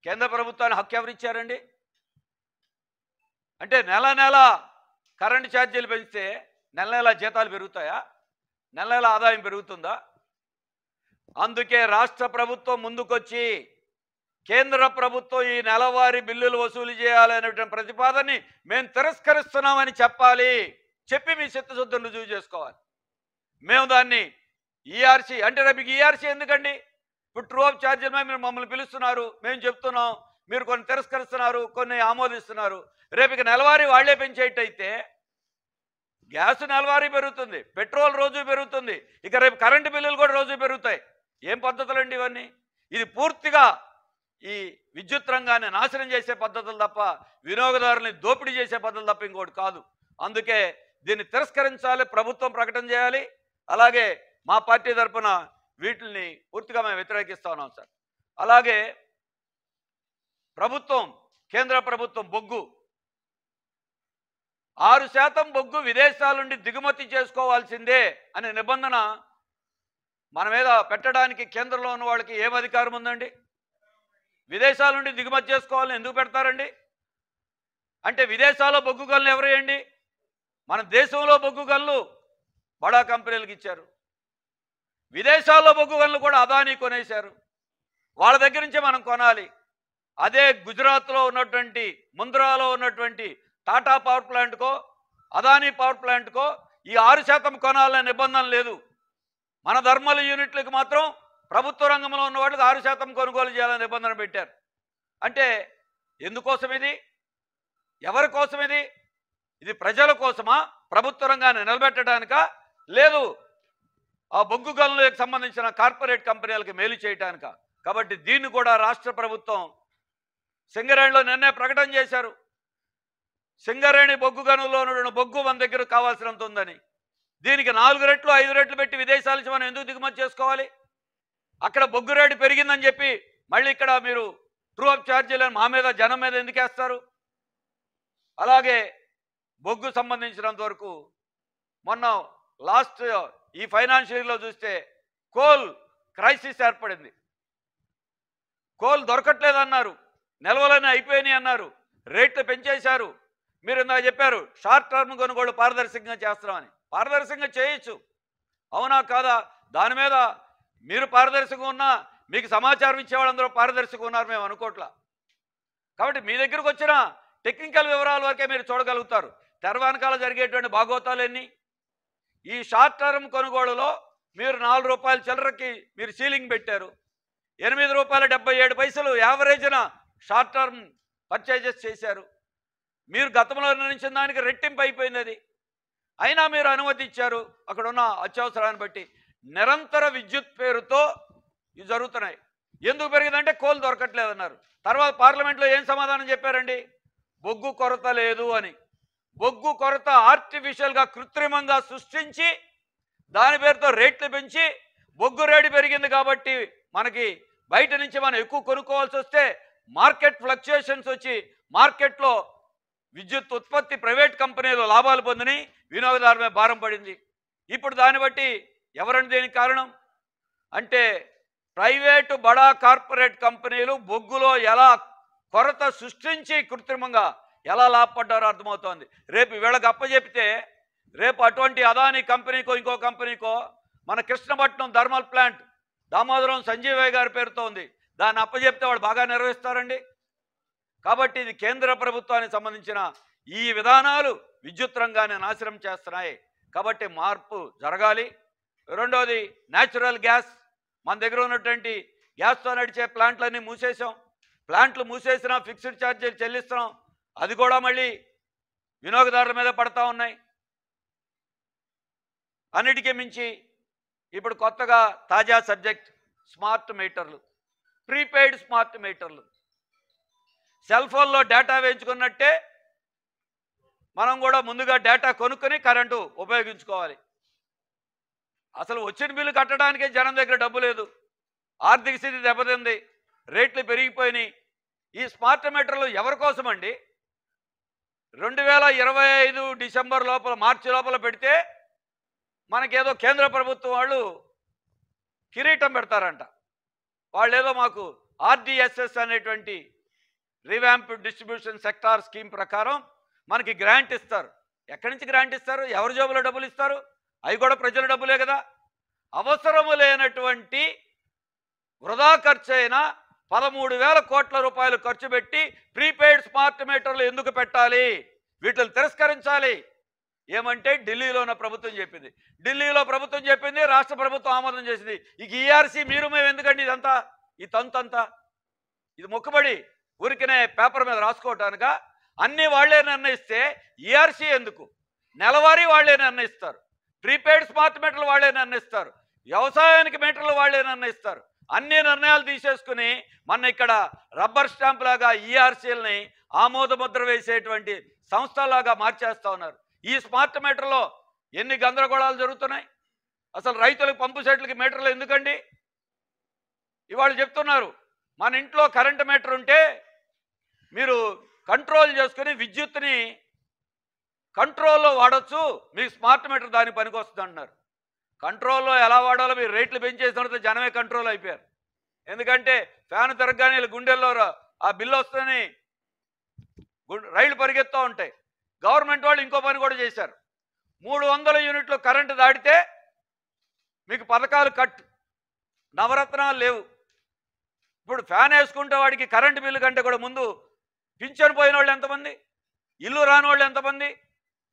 కేంద్ర ప్రభుత్వాన్ని హక్కు ఎవరిచ్చారండి అంటే నెల నెల కరెంటు ఛార్జీలు పెంచితే నెల నెల జీతాలు పెరుగుతాయా నెల నెల ఆదాయం పెరుగుతుందా అందుకే రాష్ట్ర ప్రభుత్వం ముందుకొచ్చి కేంద్ర ప్రభుత్వం ఈ నెలవారీ బిల్లులు వసూలు చేయాలనేటువంటి ప్రతిపాదనని మేము తిరస్కరిస్తున్నామని చెప్పాలి చెప్పి మీ చిత్తశుద్ధిని రుజువు చేసుకోవాలి మేము దాన్ని ఈఆర్సీ e అంటే రేపు ఈఆర్సీ e ఎందుకండి ఇప్పుడు ట్రూ ఆఫ్ ఛార్జెస్ మీరు మమ్మల్ని పిలుస్తున్నారు మేము చెప్తున్నాం మీరు కొన్ని తిరస్కరిస్తున్నారు కొన్ని ఆమోదిస్తున్నారు రేపు ఇక నెలవారీ వాళ్లే పెంచేటైతే గ్యాస్ నెలవారీ పెరుగుతుంది పెట్రోల్ రోజు పెరుగుతుంది ఇక రేపు కరెంటు బిల్లులు కూడా రోజు పెరుగుతాయి ఏం పద్ధతులు అండి ఇవన్నీ ఇది పూర్తిగా ఈ విద్యుత్ రంగాన్ని నాశనం చేసే పద్ధతులు తప్ప వినియోగదారుని దోపిడీ చేసే పద్ధతులు తప్ప ఇంకోటి కాదు అందుకే దీన్ని తిరస్కరించాలి ప్రభుత్వం ప్రకటన చేయాలి అలాగే మా పార్టీ తరఫున వీటిని పూర్తిగా మేము వ్యతిరేకిస్తూ ఉన్నాం సార్ అలాగే ప్రభుత్వం కేంద్ర ప్రభుత్వం బొగ్గు ఆరు శాతం బొగ్గు విదేశాల నుండి దిగుమతి చేసుకోవాల్సిందే అనే నిబంధన మన మీద పెట్టడానికి కేంద్రంలో ఉన్న వాళ్ళకి ఏం అధికారం ఉందండి విదేశాల నుండి దిగుమతి చేసుకోవాలని ఎందుకు పెడతారండి అంటే విదేశాల్లో బొగ్గు గల్లు ఎవరేయండి మన దేశంలో బొగ్గు గల్లు బడా కంపెనీలకు ఇచ్చారు విదేశాల్లో బొగ్గు గనులు కూడా అదానీ కొనేశారు వాళ్ళ దగ్గర నుంచే మనం కొనాలి అదే గుజరాత్లో ఉన్నటువంటి ముంద్రాలో ఉన్నటువంటి టాటా పవర్ ప్లాంట్కో అదానీ పవర్ ప్లాంట్కో ఈ ఆరు శాతం కొనాలనే నిబంధన లేదు మన ధర్మల యూనిట్లకు మాత్రం ప్రభుత్వ రంగంలో ఉన్న వాళ్ళకి ఆరు శాతం కొనుగోలు చేయాలని నిబంధన పెట్టారు అంటే ఎందుకోసం ఇది ఎవరి కోసం ఇది ఇది ప్రజల కోసమా ప్రభుత్వ రంగాన్ని నిలబెట్టడానికా లేదు ఆ బొగ్గు గనులకు సంబంధించిన కార్పొరేట్ కంపెనీలకు మేలు చేయటానిక కాబట్టి దీన్ని కూడా రాష్ట్ర ప్రభుత్వం సింగరేణిలో నిన్నే ప్రకటన చేశారు సింగరేణి బొగ్గు గనుల్లో బొగ్గు మన దగ్గర కావాల్సినంత ఉందని దీనికి నాలుగు రెట్లు ఐదు రెట్లు పెట్టి విదేశాల నుంచి మనం ఎందుకు దిగుమతి చేసుకోవాలి అక్కడ బొగ్గు రేటు పెరిగిందని చెప్పి మళ్ళీ ఇక్కడ మీరు ట్రూ అప్ ఛార్జీలను మా మీద జనం మీద ఎందుకు వేస్తారు అలాగే బొగ్గు సంబంధించినంత వరకు మొన్న లాస్ట్ ఈ ఫైనాన్షియల్ లో చూస్తే కోల్ క్రైసిస్ ఏర్పడింది కోల్ దొరకట్లేదు అన్నారు నిల్వలనే అయిపోయినాయి అన్నారు రేట్లు పెంచేశారు మీరు ఇందాక చెప్పారు షార్ట్ టర్మ్ కొనుగోలు పారదర్శకంగా చేస్తామని పారదర్శకంగా చేయొచ్చు అవునా కాదా దాని మీద మీరు పారదర్శకంగా ఉన్నా మీకు సమాచారం ఇచ్చేవాళ్ళందరూ పారదర్శకంగా ఉన్నారు మేము అనుకోట్లా కాబట్టి మీ దగ్గరకు వచ్చిన టెక్నికల్ వివరాల వరకే మీరు చూడగలుగుతారు తెర జరిగేటువంటి భాగోతాలన్నీ ఈ షార్ట్ టర్మ్ కొనుగోలులో మీరు నాలుగు రూపాయల చిల్లరకి మీరు సీలింగ్ పెట్టారు ఎనిమిది రూపాయల డెబ్బై ఏడు పైసలు యావరేజ్న షార్ట్ టర్మ్ పర్చేజెస్ చేశారు మీరు గతంలో నిర్ణయించిన దానికి రెట్టింపు అయిపోయినది అయినా మీరు అనుమతి ఇచ్చారు అక్కడ ఉన్న అత్యవసరాన్ని బట్టి నిరంతర విద్యుత్ పేరుతో ఇవి జరుగుతున్నాయి ఎందుకు పెరిగిందంటే కోల్ దొరకట్లేదన్నారు తర్వాత పార్లమెంట్లో ఏం సమాధానం చెప్పారండి బొగ్గు కొరత లేదు అని బొగ్గు కొరత ఆర్టిఫిషియల్గా కృత్రిమంగా సృష్టించి దాని పేరుతో రేట్లు పెంచి బొగ్గు రేటు పెరిగింది కాబట్టి మనకి బయట నుంచి మనం ఎక్కువ కొనుక్కోవాల్సి వస్తే మార్కెట్ ఫ్లక్చుయేషన్స్ వచ్చి మార్కెట్లో విద్యుత్ ఉత్పత్తి ప్రైవేట్ కంపెనీలు లాభాలు పొందని వినియోగదారుమే భారం పడింది ఇప్పుడు దాన్ని బట్టి ఎవరండి దేనికి కారణం అంటే ప్రైవేటు బడా కార్పొరేట్ కంపెనీలు బొగ్గులో ఎలా కొరత సృష్టించి కృత్రిమంగా ఎలా లాభపడ్డారో అర్థమవుతోంది రేపు వీళ్ళకి అప్పచెప్తే రేపు అటువంటి అదానీ కంపెనీకో ఇంకో కంపెనీకో మన కృష్ణపట్నం థర్మల్ ప్లాంట్ దామోదరం సంజీవయ్య గారి పేరుతో ఉంది దాన్ని అప్పచెప్తే వాళ్ళు బాగా నిర్వహిస్తారండి కాబట్టి ఇది కేంద్ర ప్రభుత్వానికి సంబంధించిన ఈ విధానాలు విద్యుత్ రంగాన్ని నాశనం చేస్తున్నాయి కాబట్టి మార్పు జరగాలి రెండోది న్యాచురల్ గ్యాస్ మన దగ్గర ఉన్నటువంటి గ్యాస్తో నడిచే ప్లాంట్లన్నీ మూసేసాం ప్లాంట్లు మూసేసినా ఫిక్స్డ్ ఛార్జీలు చెల్లిస్తున్నాం అది కూడా మళ్ళీ వినియోగదారుల మీద పడతా ఉన్నాయి అన్నిటికీ మించి ఇప్పుడు కొత్తగా తాజా సబ్జెక్ట్ స్మార్ట్ మీటర్లు ప్రీపెయిడ్ స్మార్ట్ మీటర్లు సెల్ ఫోన్లో డేటా వేయించుకున్నట్టే మనం కూడా ముందుగా డేటా కొనుక్కొని కరెంటు ఉపయోగించుకోవాలి అసలు వచ్చిన బిల్లు కట్టడానికే జనం దగ్గర డబ్బు లేదు ఆర్థిక స్థితి దెబ్బతింది రేట్లు పెరిగిపోయినాయి ఈ స్మార్ట్ మీటర్లు ఎవరి కోసం అండి రెండు వేల ఇరవై ఐదు డిసెంబర్ లోపల మార్చి లోపల పెడితే మనకేదో కేంద్ర ప్రభుత్వం వాళ్ళు కిరీటం పెడతారంట ఏదో మాకు ఆర్డిఎస్ఎస్ అనేటువంటి రివ్యాంప్ డిస్ట్రిబ్యూషన్ సెక్టార్ స్కీమ్ ప్రకారం మనకి గ్రాంట్ ఇస్తారు ఎక్కడి నుంచి గ్రాంట్ ఇస్తారు ఎవరి జోబులో డబ్బులు ఇస్తారు అవి కూడా ప్రజల డబ్బులే కదా అవసరము లేనటువంటి వృధా ఖర్చు అయినా పదమూడు వేల కోట్ల రూపాయలు ఖర్చు పెట్టి ప్రీపెయిడ్ స్మార్ట్ మీటర్లు ఎందుకు పెట్టాలి వీటిని తిరస్కరించాలి ఏమంటే ఢిల్లీలో ఉన్న ప్రభుత్వం చెప్పింది ఢిల్లీలో ప్రభుత్వం చెప్పింది రాష్ట్ర ప్రభుత్వం ఆమోదం చేసింది ఇక ఈఆర్సీ e మీరు మేము ఎందుకండి ఇదంతా ఈ తంతంతా ఇది మొక్కుబడి ఊరికనే పేపర్ మీద రాసుకోవటానిక అన్ని వాళ్లే నిర్ణయిస్తే ఈఆర్సీ e ఎందుకు నెలవారీ వాళ్లే నిర్ణయిస్తారు ప్రీపెయిడ్ స్మార్ట్ మీటర్లు వాళ్లే నిర్ణయిస్తారు వ్యవసాయానికి మీటర్లు వాళ్లే నిర్ణయిస్తారు అన్ని నిర్ణయాలు తీసేసుకుని మన ఇక్కడ రబ్బర్ స్టాంప్ లాగా ఈఆర్సీలని e ఆమోదముద్ర వేసేటువంటి సంస్థలాగా మార్చేస్తూ ఉన్నారు ఈ స్మార్ట్ మీటర్లో ఎన్ని గందరగోళాలు జరుగుతున్నాయి అసలు రైతులకు పంపు సెట్లకి మీటర్లు ఎందుకండి ఇవాళ చెప్తున్నారు మన ఇంట్లో కరెంటు మీటర్ ఉంటే మీరు కంట్రోల్ చేసుకుని విద్యుత్ని కంట్రోల్లో వాడచ్చు మీకు స్మార్ట్ మీటర్ దాని పనికి వస్తుంది అంటున్నారు కంట్రోల్లో ఎలా వాడాలో మీరు రేట్లు పెంచేసిన జనమే కంట్రోల్ అయిపోయారు ఎందుకంటే ఫ్యాన్ తిరగగానే గుండెల్లో ఆ బిల్లు వస్తుందని రైళ్లు పరిగెత్తా ఉంటాయి గవర్నమెంట్ వాళ్ళు ఇంకో పని కూడా చేశారు మూడు వందల యూనిట్లు కరెంటు దాటితే మీకు పథకాలు కట్ నవరత్నాలు లేవు ఇప్పుడు ఫ్యాన్ వేసుకుంటే వాడికి కరెంటు బిల్లు కంటే కూడా ముందు పింఛన్ పోయిన వాళ్ళు ఎంతమంది ఇల్లు రాని వాళ్ళు ఎంతమంది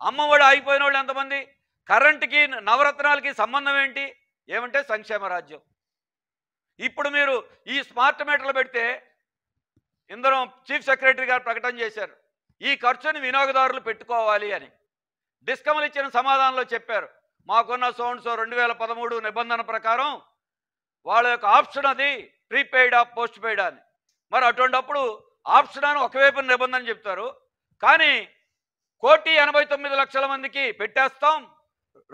అమ్మఒడి ఆగిపోయిన వాళ్ళు ఎంతమంది కరెంట్కి నవరత్నాలకి సంబంధం ఏంటి ఏమంటే సంక్షేమ రాజ్యం ఇప్పుడు మీరు ఈ స్మార్ట్ మీటర్లు పెడితే ఇందరం చీఫ్ సెక్రటరీ గారు ప్రకటన చేశారు ఈ ఖర్చుని వినియోగదారులు పెట్టుకోవాలి అని డిస్కమ్లు ఇచ్చిన సమాధానంలో చెప్పారు మాకున్న సౌండ్స్ రెండు వేల పదమూడు నిబంధన ప్రకారం వాళ్ళ యొక్క ఆప్షన్ అది ప్రీపెయిడ్ ఆఫ్ పోస్ట్ పెయిడ్ అని మరి అటువంటిప్పుడు ఆప్షన్ అని ఒకవైపు నిబంధన చెప్తారు కానీ కోటి ఎనభై తొమ్మిది లక్షల మందికి పెట్టేస్తాం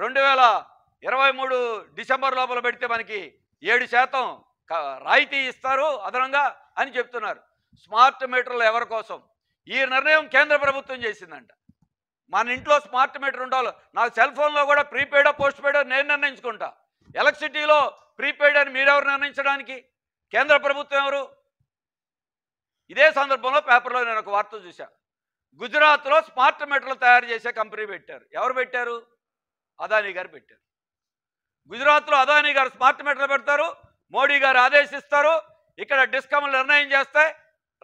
రెండు వేల ఇరవై మూడు డిసెంబర్ లోపల పెడితే మనకి ఏడు శాతం రాయితీ ఇస్తారు అదనంగా అని చెప్తున్నారు స్మార్ట్ మీటర్లు ఎవరి కోసం ఈ నిర్ణయం కేంద్ర ప్రభుత్వం చేసిందంట మన ఇంట్లో స్మార్ట్ మీటర్ ఉండాలి నా సెల్ ఫోన్లో కూడా ప్రీపెయిడ్ పోస్ట్ పెయిడో నేను నిర్ణయించుకుంటా ఎలక్ట్రిసిటీలో ప్రీపెయిడ్ అని మీరెవరు నిర్ణయించడానికి కేంద్ర ప్రభుత్వం ఎవరు ఇదే సందర్భంలో పేపర్లో నేను ఒక వార్త చూశాను గుజరాత్లో స్మార్ట్ మీటర్లు తయారు చేసే కంపెనీ పెట్టారు ఎవరు పెట్టారు అదానీ గారు పెట్టారు గుజరాత్లో అదానీ గారు స్మార్ట్ మీటర్లు పెడతారు మోడీ గారు ఆదేశిస్తారు ఇక్కడ డిస్కమ్లు నిర్ణయం చేస్తే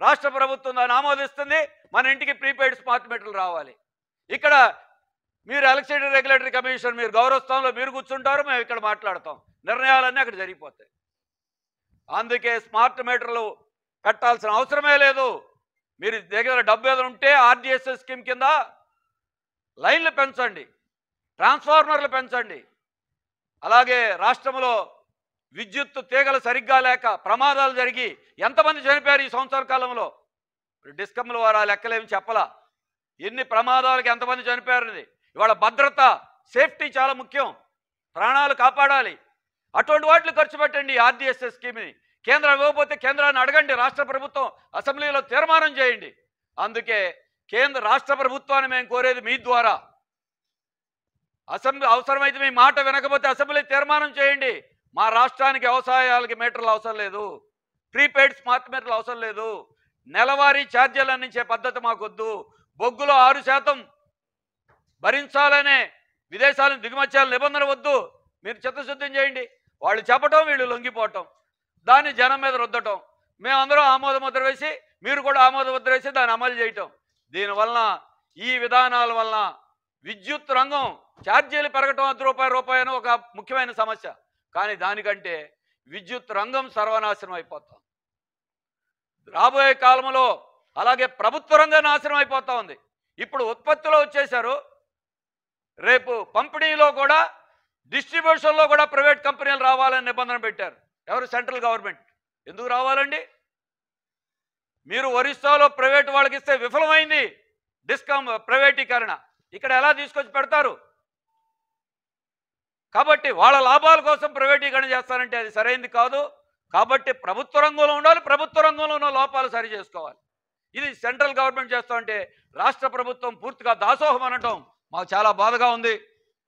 రాష్ట్ర ప్రభుత్వం దాన్ని ఆమోదిస్తుంది మన ఇంటికి ప్రీపెయిడ్ స్మార్ట్ మీటర్లు రావాలి ఇక్కడ మీరు ఎలక్ట్రిసిటీ రెగ్యులేటరీ కమిషన్ మీరు గౌరవస్థానంలో మీరు కూర్చుంటారు మేము ఇక్కడ మాట్లాడతాం నిర్ణయాలన్నీ అక్కడ జరిగిపోతాయి అందుకే స్మార్ట్ మీటర్లు కట్టాల్సిన అవసరమే లేదు మీరు దగ్గర డబ్బు ఏదైనా ఉంటే ఆర్డిఎస్ఎస్ స్కీమ్ కింద లైన్లు పెంచండి ట్రాన్స్ఫార్మర్లు పెంచండి అలాగే రాష్ట్రంలో విద్యుత్ తీగలు సరిగ్గా లేక ప్రమాదాలు జరిగి ఎంతమంది చనిపోయారు ఈ సంవత్సర కాలంలో డిస్కమ్ల వారు ఆ లెక్కలేమి చెప్పలా ఎన్ని ప్రమాదాలకు ఎంతమంది చనిపోయారు ఇవాళ భద్రత సేఫ్టీ చాలా ముఖ్యం ప్రాణాలు కాపాడాలి అటువంటి వాటిని ఖర్చు పెట్టండి ఆర్డిఎస్ఎస్ స్కీమ్ని కేంద్రం ఇవ్వకపోతే కేంద్రాన్ని అడగండి రాష్ట్ర ప్రభుత్వం అసెంబ్లీలో తీర్మానం చేయండి అందుకే కేంద్ర రాష్ట్ర ప్రభుత్వాన్ని మేము కోరేది మీ ద్వారా అసెంబ్లీ అవసరమైతే మీ మాట వినకపోతే అసెంబ్లీ తీర్మానం చేయండి మా రాష్ట్రానికి వ్యవసాయాలకి మీటర్లు అవసరం లేదు ప్రీపెయిడ్ స్మార్ట్ మీటర్లు అవసరం లేదు నెలవారీ ఛార్జీలు అందించే పద్ధతి మాకొద్దు బొగ్గులో ఆరు శాతం భరించాలనే విదేశాలను దిగుమత్యాల నిబంధన వద్దు మీరు చిత్తశుద్ధం చేయండి వాళ్ళు చెప్పటం వీళ్ళు లొంగిపోవటం దాన్ని జనం మీద రుద్దటం మేమందరం ఆమోద ముద్ర వేసి మీరు కూడా ఆమోద ముద్ర వేసి దాన్ని అమలు చేయటం దీనివల్ల ఈ విధానాల వలన విద్యుత్ రంగం ఛార్జీలు పెరగటం అర్ధ రూపాయి అని ఒక ముఖ్యమైన సమస్య కానీ దానికంటే విద్యుత్ రంగం సర్వనాశనం అయిపోతాం రాబోయే కాలంలో అలాగే ప్రభుత్వ రంగం నాశనం అయిపోతా ఉంది ఇప్పుడు ఉత్పత్తిలో వచ్చేశారు రేపు పంపిణీలో కూడా డిస్ట్రిబ్యూషన్లో కూడా ప్రైవేట్ కంపెనీలు రావాలని నిబంధన పెట్టారు ఎవరు సెంట్రల్ గవర్నమెంట్ ఎందుకు రావాలండి మీరు ఒరిస్సాలో ప్రైవేట్ వాళ్ళకి ఇస్తే విఫలమైంది డిస్కౌంట్ ప్రైవేటీకరణ ఇక్కడ ఎలా తీసుకొచ్చి పెడతారు కాబట్టి వాళ్ళ లాభాల కోసం ప్రైవేటీకరణ చేస్తారంటే అది సరైంది కాదు కాబట్టి ప్రభుత్వ రంగంలో ఉండాలి ప్రభుత్వ రంగంలో ఉన్న లోపాలు సరి చేసుకోవాలి ఇది సెంట్రల్ గవర్నమెంట్ చేస్తామంటే రాష్ట్ర ప్రభుత్వం పూర్తిగా దాసోహం అనటం మాకు చాలా బాధగా ఉంది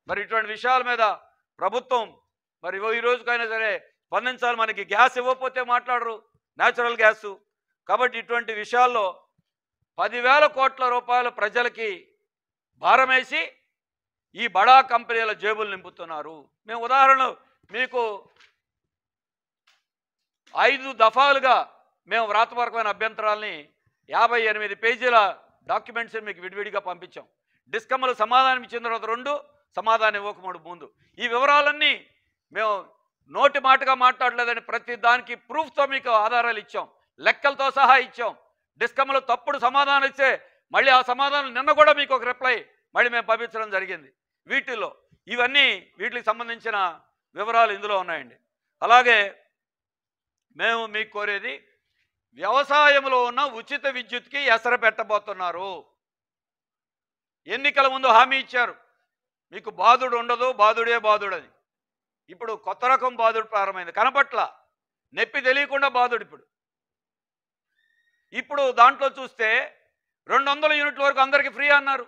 మరి ఇటువంటి విషయాల మీద ప్రభుత్వం మరి ఈ రోజుకైనా సరే స్పందించాలి మనకి గ్యాస్ ఇవ్వకపోతే మాట్లాడరు న్యాచురల్ గ్యాసు కాబట్టి ఇటువంటి విషయాల్లో పదివేల కోట్ల రూపాయలు ప్రజలకి భారమేసి ఈ బడా కంపెనీల జేబులు నింపుతున్నారు మేము ఉదాహరణ మీకు ఐదు దఫాలుగా మేము వ్రాతపరకమైన అభ్యంతరాలని యాభై ఎనిమిది పేజీల డాక్యుమెంట్స్ని మీకు విడివిడిగా పంపించాం డిస్కమ్లు సమాధానం ఇచ్చిన తర్వాత రెండు సమాధానం ఇవ్వకముడు ముందు ఈ వివరాలన్నీ మేము నోటి మాటగా మాట్లాడలేదని ప్రతి దానికి ప్రూఫ్తో మీకు ఆధారాలు ఇచ్చాం లెక్కలతో సహా ఇచ్చాం డిస్కమ్లు తప్పుడు సమాధానం ఇస్తే మళ్ళీ ఆ సమాధానం నిన్న కూడా మీకు ఒక రిప్లై మళ్ళీ మేము పంపించడం జరిగింది వీటిలో ఇవన్నీ వీటికి సంబంధించిన వివరాలు ఇందులో ఉన్నాయండి అలాగే మేము మీకు కోరేది వ్యవసాయంలో ఉన్న ఉచిత విద్యుత్కి ఎసర పెట్టబోతున్నారు ఎన్నికల ముందు హామీ ఇచ్చారు మీకు బాధుడు ఉండదు బాధుడే అది ఇప్పుడు కొత్త రకం బాధుడు ప్రారంభమైంది కనపట్ల నొప్పి తెలియకుండా బాధుడు ఇప్పుడు ఇప్పుడు దాంట్లో చూస్తే రెండు వందల యూనిట్ల వరకు అందరికీ ఫ్రీ అన్నారు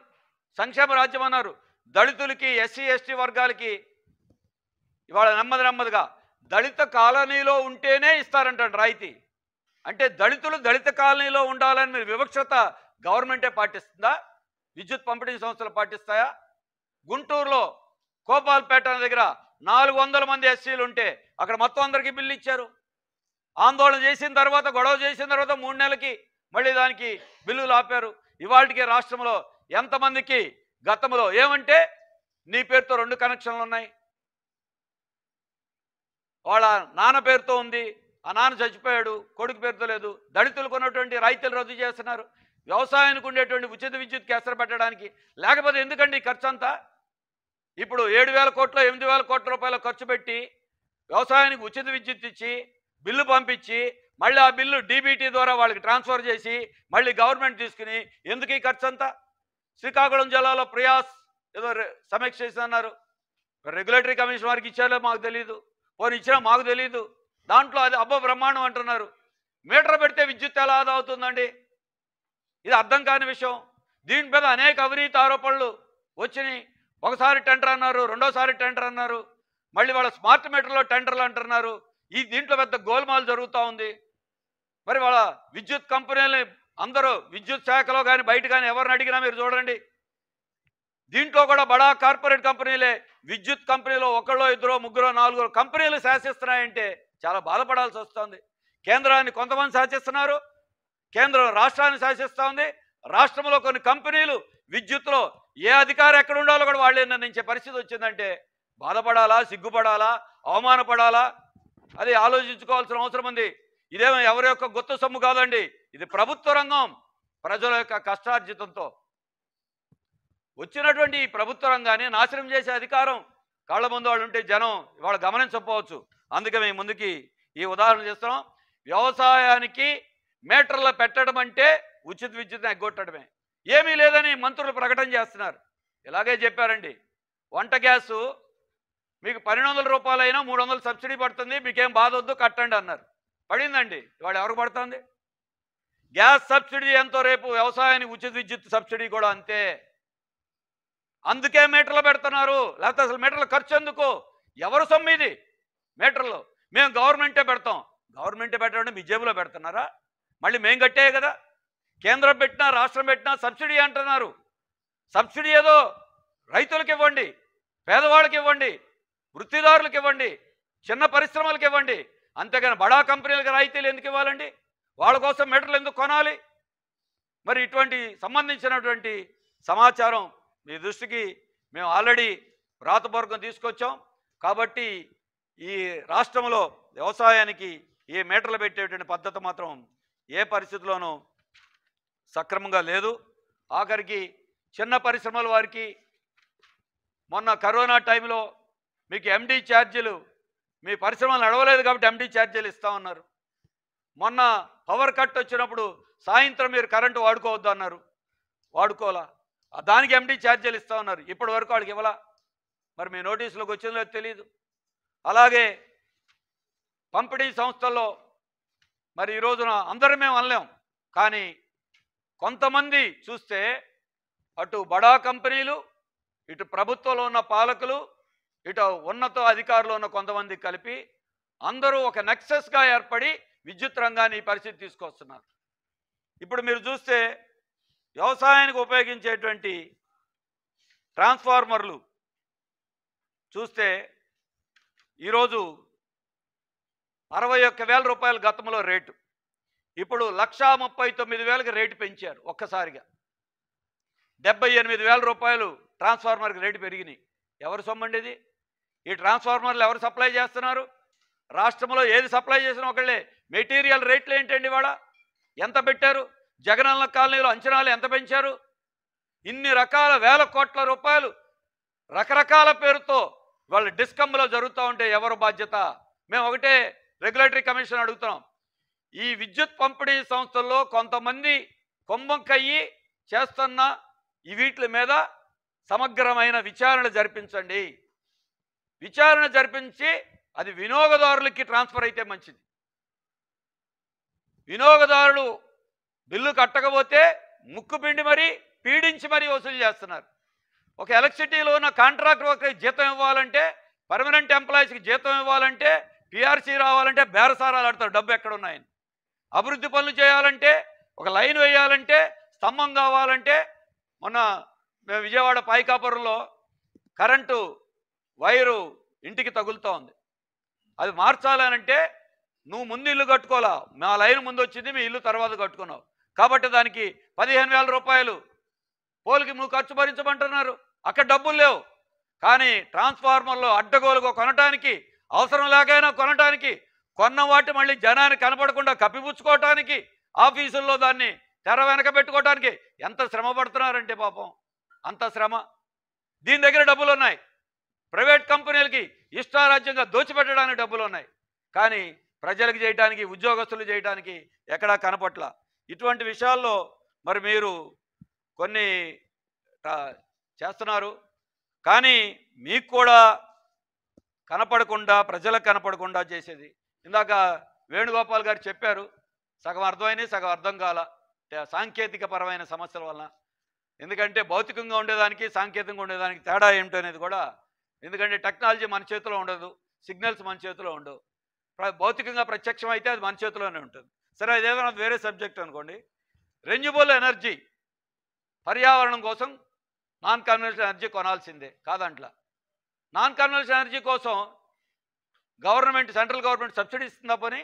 సంక్షేమ రాజ్యం అన్నారు దళితులకి ఎస్సీ ఎస్టీ వర్గాలకి ఇవాళ నెమ్మది నెమ్మదిగా దళిత కాలనీలో ఉంటేనే ఇస్తారంటాడు రాయితీ అంటే దళితులు దళిత కాలనీలో ఉండాలని మీరు వివక్షత గవర్నమెంటే పాటిస్తుందా విద్యుత్ పంపిణీ సంస్థలు పాటిస్తాయా గుంటూరులో కోపాల్పేట దగ్గర నాలుగు వందల మంది ఎస్సీలు ఉంటే అక్కడ మొత్తం అందరికీ బిల్లు ఇచ్చారు ఆందోళన చేసిన తర్వాత గొడవ చేసిన తర్వాత మూడు నెలలకి మళ్ళీ దానికి బిల్లులు ఆపారు ఇవాళకి రాష్ట్రంలో ఎంతమందికి గతంలో ఏమంటే నీ పేరుతో రెండు కనెక్షన్లు ఉన్నాయి వాళ్ళ నాన్న పేరుతో ఉంది ఆ నాన్న చచ్చిపోయాడు కొడుకు పేరుతో లేదు దళితులు కొన్నటువంటి రైతులు రద్దు చేస్తున్నారు వ్యవసాయానికి ఉండేటువంటి ఉచిత విద్యుత్ కేసర పెట్టడానికి లేకపోతే ఎందుకండి ఖర్చు అంతా ఇప్పుడు ఏడు వేల కోట్లు ఎనిమిది వేల కోట్ల రూపాయల ఖర్చు పెట్టి వ్యవసాయానికి ఉచిత విద్యుత్ ఇచ్చి బిల్లు పంపించి మళ్ళీ ఆ బిల్లు డీబీటీ ద్వారా వాళ్ళకి ట్రాన్స్ఫర్ చేసి మళ్ళీ గవర్నమెంట్ తీసుకుని ఎందుకు ఈ ఖర్చు అంతా శ్రీకాకుళం జిల్లాలో ప్రయాస్ ఏదో సమీక్ష అన్నారు రెగ్యులేటరీ కమిషన్ వారికి ఇచ్చారో మాకు తెలియదు పోనీ ఇచ్చినా మాకు తెలియదు దాంట్లో అది అబ్బ బ్రహ్మాండం అంటున్నారు మీటర్ పెడితే విద్యుత్ ఎలా ఆదా అవుతుందండి ఇది అర్థం కాని విషయం దీని మీద అనేక అవినీతి ఆరోపణలు వచ్చినాయి ఒకసారి టెండర్ అన్నారు రెండోసారి టెండర్ అన్నారు మళ్ళీ వాళ్ళ స్మార్ట్ మీటర్లో టెండర్లు అంటున్నారు ఈ దీంట్లో పెద్ద గోల్మాల్ జరుగుతూ ఉంది మరి వాళ్ళ విద్యుత్ కంపెనీలని అందరూ విద్యుత్ శాఖలో కానీ బయట కానీ ఎవరిని అడిగినా మీరు చూడండి దీంట్లో కూడా బడా కార్పొరేట్ కంపెనీలే విద్యుత్ కంపెనీలో ఒకళ్ళో ఇద్దరో ముగ్గురో నాలుగు కంపెనీలు శాసిస్తున్నాయంటే చాలా బాధపడాల్సి వస్తుంది కేంద్రాన్ని కొంతమంది శాసిస్తున్నారు కేంద్రం రాష్ట్రాన్ని శాసిస్తూ ఉంది రాష్ట్రంలో కొన్ని కంపెనీలు విద్యుత్లో ఏ అధికారం ఎక్కడ ఉండాలో కూడా వాళ్ళే నిర్ణయించే పరిస్థితి వచ్చిందంటే బాధపడాలా సిగ్గుపడాలా అవమానపడాలా అది ఆలోచించుకోవాల్సిన అవసరం ఉంది ఇదేమో ఎవరి యొక్క గుర్తు సొమ్ము కాదండి ఇది ప్రభుత్వ రంగం ప్రజల యొక్క కష్టార్జితంతో వచ్చినటువంటి ఈ ప్రభుత్వ రంగాన్ని నాశనం చేసే అధికారం కాళ్ళ ముందు వాళ్ళు ఉంటే జనం ఇవాళ గమనించకపోవచ్చు అందుకే మేము ముందుకి ఈ ఉదాహరణ చేస్తున్నాం వ్యవసాయానికి మీటర్లు పెట్టడం అంటే ఉచిత విద్యుత్ ఎగ్గొట్టడమే ఏమీ లేదని మంత్రులు ప్రకటన చేస్తున్నారు ఇలాగే చెప్పారండి వంట గ్యాసు మీకు పన్నెండు వందల రూపాయలైనా మూడు వందలు సబ్సిడీ పడుతుంది మీకేం బాధ వద్దు కట్టండి అన్నారు పడిందండి ఇవాళ ఎవరికి పడుతుంది గ్యాస్ సబ్సిడీ ఎంతో రేపు వ్యవసాయానికి ఉచిత విద్యుత్ సబ్సిడీ కూడా అంతే అందుకే మీటర్లు పెడుతున్నారు లేకపోతే అసలు మీటర్లు ఖర్చు ఎందుకు ఎవరు సొమ్ము ఇది మీటర్లు మేము గవర్నమెంటే పెడతాం గవర్నమెంటే పెట్టడం మీ జేబులో పెడుతున్నారా మళ్ళీ మేము కట్టే కదా కేంద్రం పెట్టినా రాష్ట్రం పెట్టినా సబ్సిడీ అంటున్నారు సబ్సిడీ ఏదో రైతులకు ఇవ్వండి పేదవాళ్ళకి ఇవ్వండి వృత్తిదారులకు ఇవ్వండి చిన్న పరిశ్రమలకు ఇవ్వండి అంతేగాని బడా కంపెనీలకు రాయితీలు ఎందుకు ఇవ్వాలండి వాళ్ళ కోసం మీటర్లు ఎందుకు కొనాలి మరి ఇటువంటి సంబంధించినటువంటి సమాచారం మీ దృష్టికి మేము ఆల్రెడీ వ్రాతపూర్వకం తీసుకొచ్చాం కాబట్టి ఈ రాష్ట్రంలో వ్యవసాయానికి ఏ మీటర్లు పెట్టేటువంటి పద్ధతి మాత్రం ఏ పరిస్థితిలోనూ సక్రమంగా లేదు ఆఖరికి చిన్న పరిశ్రమల వారికి మొన్న కరోనా టైంలో మీకు ఎండీ ఛార్జీలు మీ పరిశ్రమలు నడవలేదు కాబట్టి ఎంటీ ఛార్జీలు ఇస్తా ఉన్నారు మొన్న పవర్ కట్ వచ్చినప్పుడు సాయంత్రం మీరు కరెంటు వాడుకోవద్దు అన్నారు వాడుకోవాలా దానికి ఎంటీ ఛార్జీలు ఇస్తా ఉన్నారు ఇప్పటి వరకు వాడికి ఇవ్వాలా మరి మీ నోటీసులకు వచ్చిందో తెలియదు అలాగే పంపిణీ సంస్థల్లో మరి ఈ రోజున అందరం మేము అనలేం కానీ కొంతమంది చూస్తే అటు బడా కంపెనీలు ఇటు ప్రభుత్వంలో ఉన్న పాలకులు ఇటు ఉన్నత అధికారులు ఉన్న కొంతమంది కలిపి అందరూ ఒక నెక్సెస్గా ఏర్పడి విద్యుత్ రంగాన్ని ఈ పరిస్థితి తీసుకొస్తున్నారు ఇప్పుడు మీరు చూస్తే వ్యవసాయానికి ఉపయోగించేటువంటి ట్రాన్స్ఫార్మర్లు చూస్తే ఈరోజు అరవై ఒక్క వేల రూపాయలు గతంలో రేటు ఇప్పుడు లక్షా ముప్పై తొమ్మిది వేలకు రేటు పెంచారు ఒక్కసారిగా డెబ్బై ఎనిమిది వేల రూపాయలు ట్రాన్స్ఫార్మర్కి రేటు పెరిగినాయి ఎవరు సొమ్మండి ఇది ఈ ట్రాన్స్ఫార్మర్లు ఎవరు సప్లై చేస్తున్నారు రాష్ట్రంలో ఏది సప్లై చేసిన ఒకళ్ళే మెటీరియల్ రేట్లు ఏంటండి వాడ ఎంత పెట్టారు జగనన్న కాలనీలో అంచనాలు ఎంత పెంచారు ఇన్ని రకాల వేల కోట్ల రూపాయలు రకరకాల పేరుతో వాళ్ళ డిస్కంలో జరుగుతూ ఉంటే ఎవరు బాధ్యత మేము ఒకటే రెగ్యులేటరీ కమిషన్ అడుగుతున్నాం ఈ విద్యుత్ పంపిణీ సంస్థల్లో కొంతమంది కొమ్మంకయ్యి కయ్యి చేస్తున్న ఈ వీటి మీద సమగ్రమైన విచారణ జరిపించండి విచారణ జరిపించి అది వినియోగదారులకి ట్రాన్స్ఫర్ అయితే మంచిది వినియోగదారులు బిల్లు కట్టకపోతే ముక్కు పిండి మరీ పీడించి మరీ వసూలు చేస్తున్నారు ఒక ఎలక్ట్రిసిటీలో ఉన్న కాంట్రాక్టర్ వర్కర్కి జీతం ఇవ్వాలంటే పర్మనెంట్ ఎంప్లాయీస్కి జీతం ఇవ్వాలంటే పిఆర్సీ రావాలంటే బేరసారాలు ఆడతారు డబ్బు ఎక్కడ ఉన్నాయని అభివృద్ధి పనులు చేయాలంటే ఒక లైన్ వేయాలంటే స్తంభం కావాలంటే మొన్న మేము విజయవాడ పైకాపురంలో కరెంటు వైరు ఇంటికి తగులుతూ ఉంది అది మార్చాలనంటే నువ్వు ముందు ఇల్లు కట్టుకోవాలా మా లైన్ ముందు వచ్చింది మీ ఇల్లు తర్వాత కట్టుకున్నావు కాబట్టి దానికి పదిహేను వేల రూపాయలు పోలికి నువ్వు ఖర్చు భరించమంటున్నారు అక్కడ డబ్బులు లేవు కానీ ట్రాన్స్ఫార్మర్లో అడ్డగోలుగా కొనటానికి అవసరం లేకైనా కొనటానికి కొన్న వాటి మళ్ళీ జనానికి కనపడకుండా కప్పిపుచ్చుకోవటానికి ఆఫీసుల్లో దాన్ని తెర వెనక పెట్టుకోవటానికి ఎంత శ్రమ పడుతున్నారంటే పాపం అంత శ్రమ దీని దగ్గర డబ్బులు ఉన్నాయి ప్రైవేట్ కంపెనీలకి ఇష్టారాజ్యంగా దోచిపెట్టడానికి డబ్బులు ఉన్నాయి కానీ ప్రజలకు చేయడానికి ఉద్యోగస్తులు చేయడానికి ఎక్కడా కనపట్ల ఇటువంటి విషయాల్లో మరి మీరు కొన్ని చేస్తున్నారు కానీ మీకు కూడా కనపడకుండా ప్రజలకు కనపడకుండా చేసేది ఇందాక వేణుగోపాల్ గారు చెప్పారు సగం అర్థమైంది సగం అర్థం కాల సాంకేతిక పరమైన సమస్యల వలన ఎందుకంటే భౌతికంగా ఉండేదానికి సాంకేతికంగా ఉండేదానికి తేడా ఏమిటనేది కూడా ఎందుకంటే టెక్నాలజీ మన చేతిలో ఉండదు సిగ్నల్స్ మన చేతిలో ఉండవు భౌతికంగా ప్రత్యక్షం అయితే అది మన చేతిలోనే ఉంటుంది సరే అదేదైనా వేరే సబ్జెక్ట్ అనుకోండి రెన్యూబుల్ ఎనర్జీ పర్యావరణం కోసం నాన్ కన్వెన్షనల్ ఎనర్జీ కొనాల్సిందే కాదంట్లా నాన్ కన్వెన్షనల్ ఎనర్జీ కోసం గవర్నమెంట్ సెంట్రల్ గవర్నమెంట్ సబ్సిడీ ఇస్తుందా పని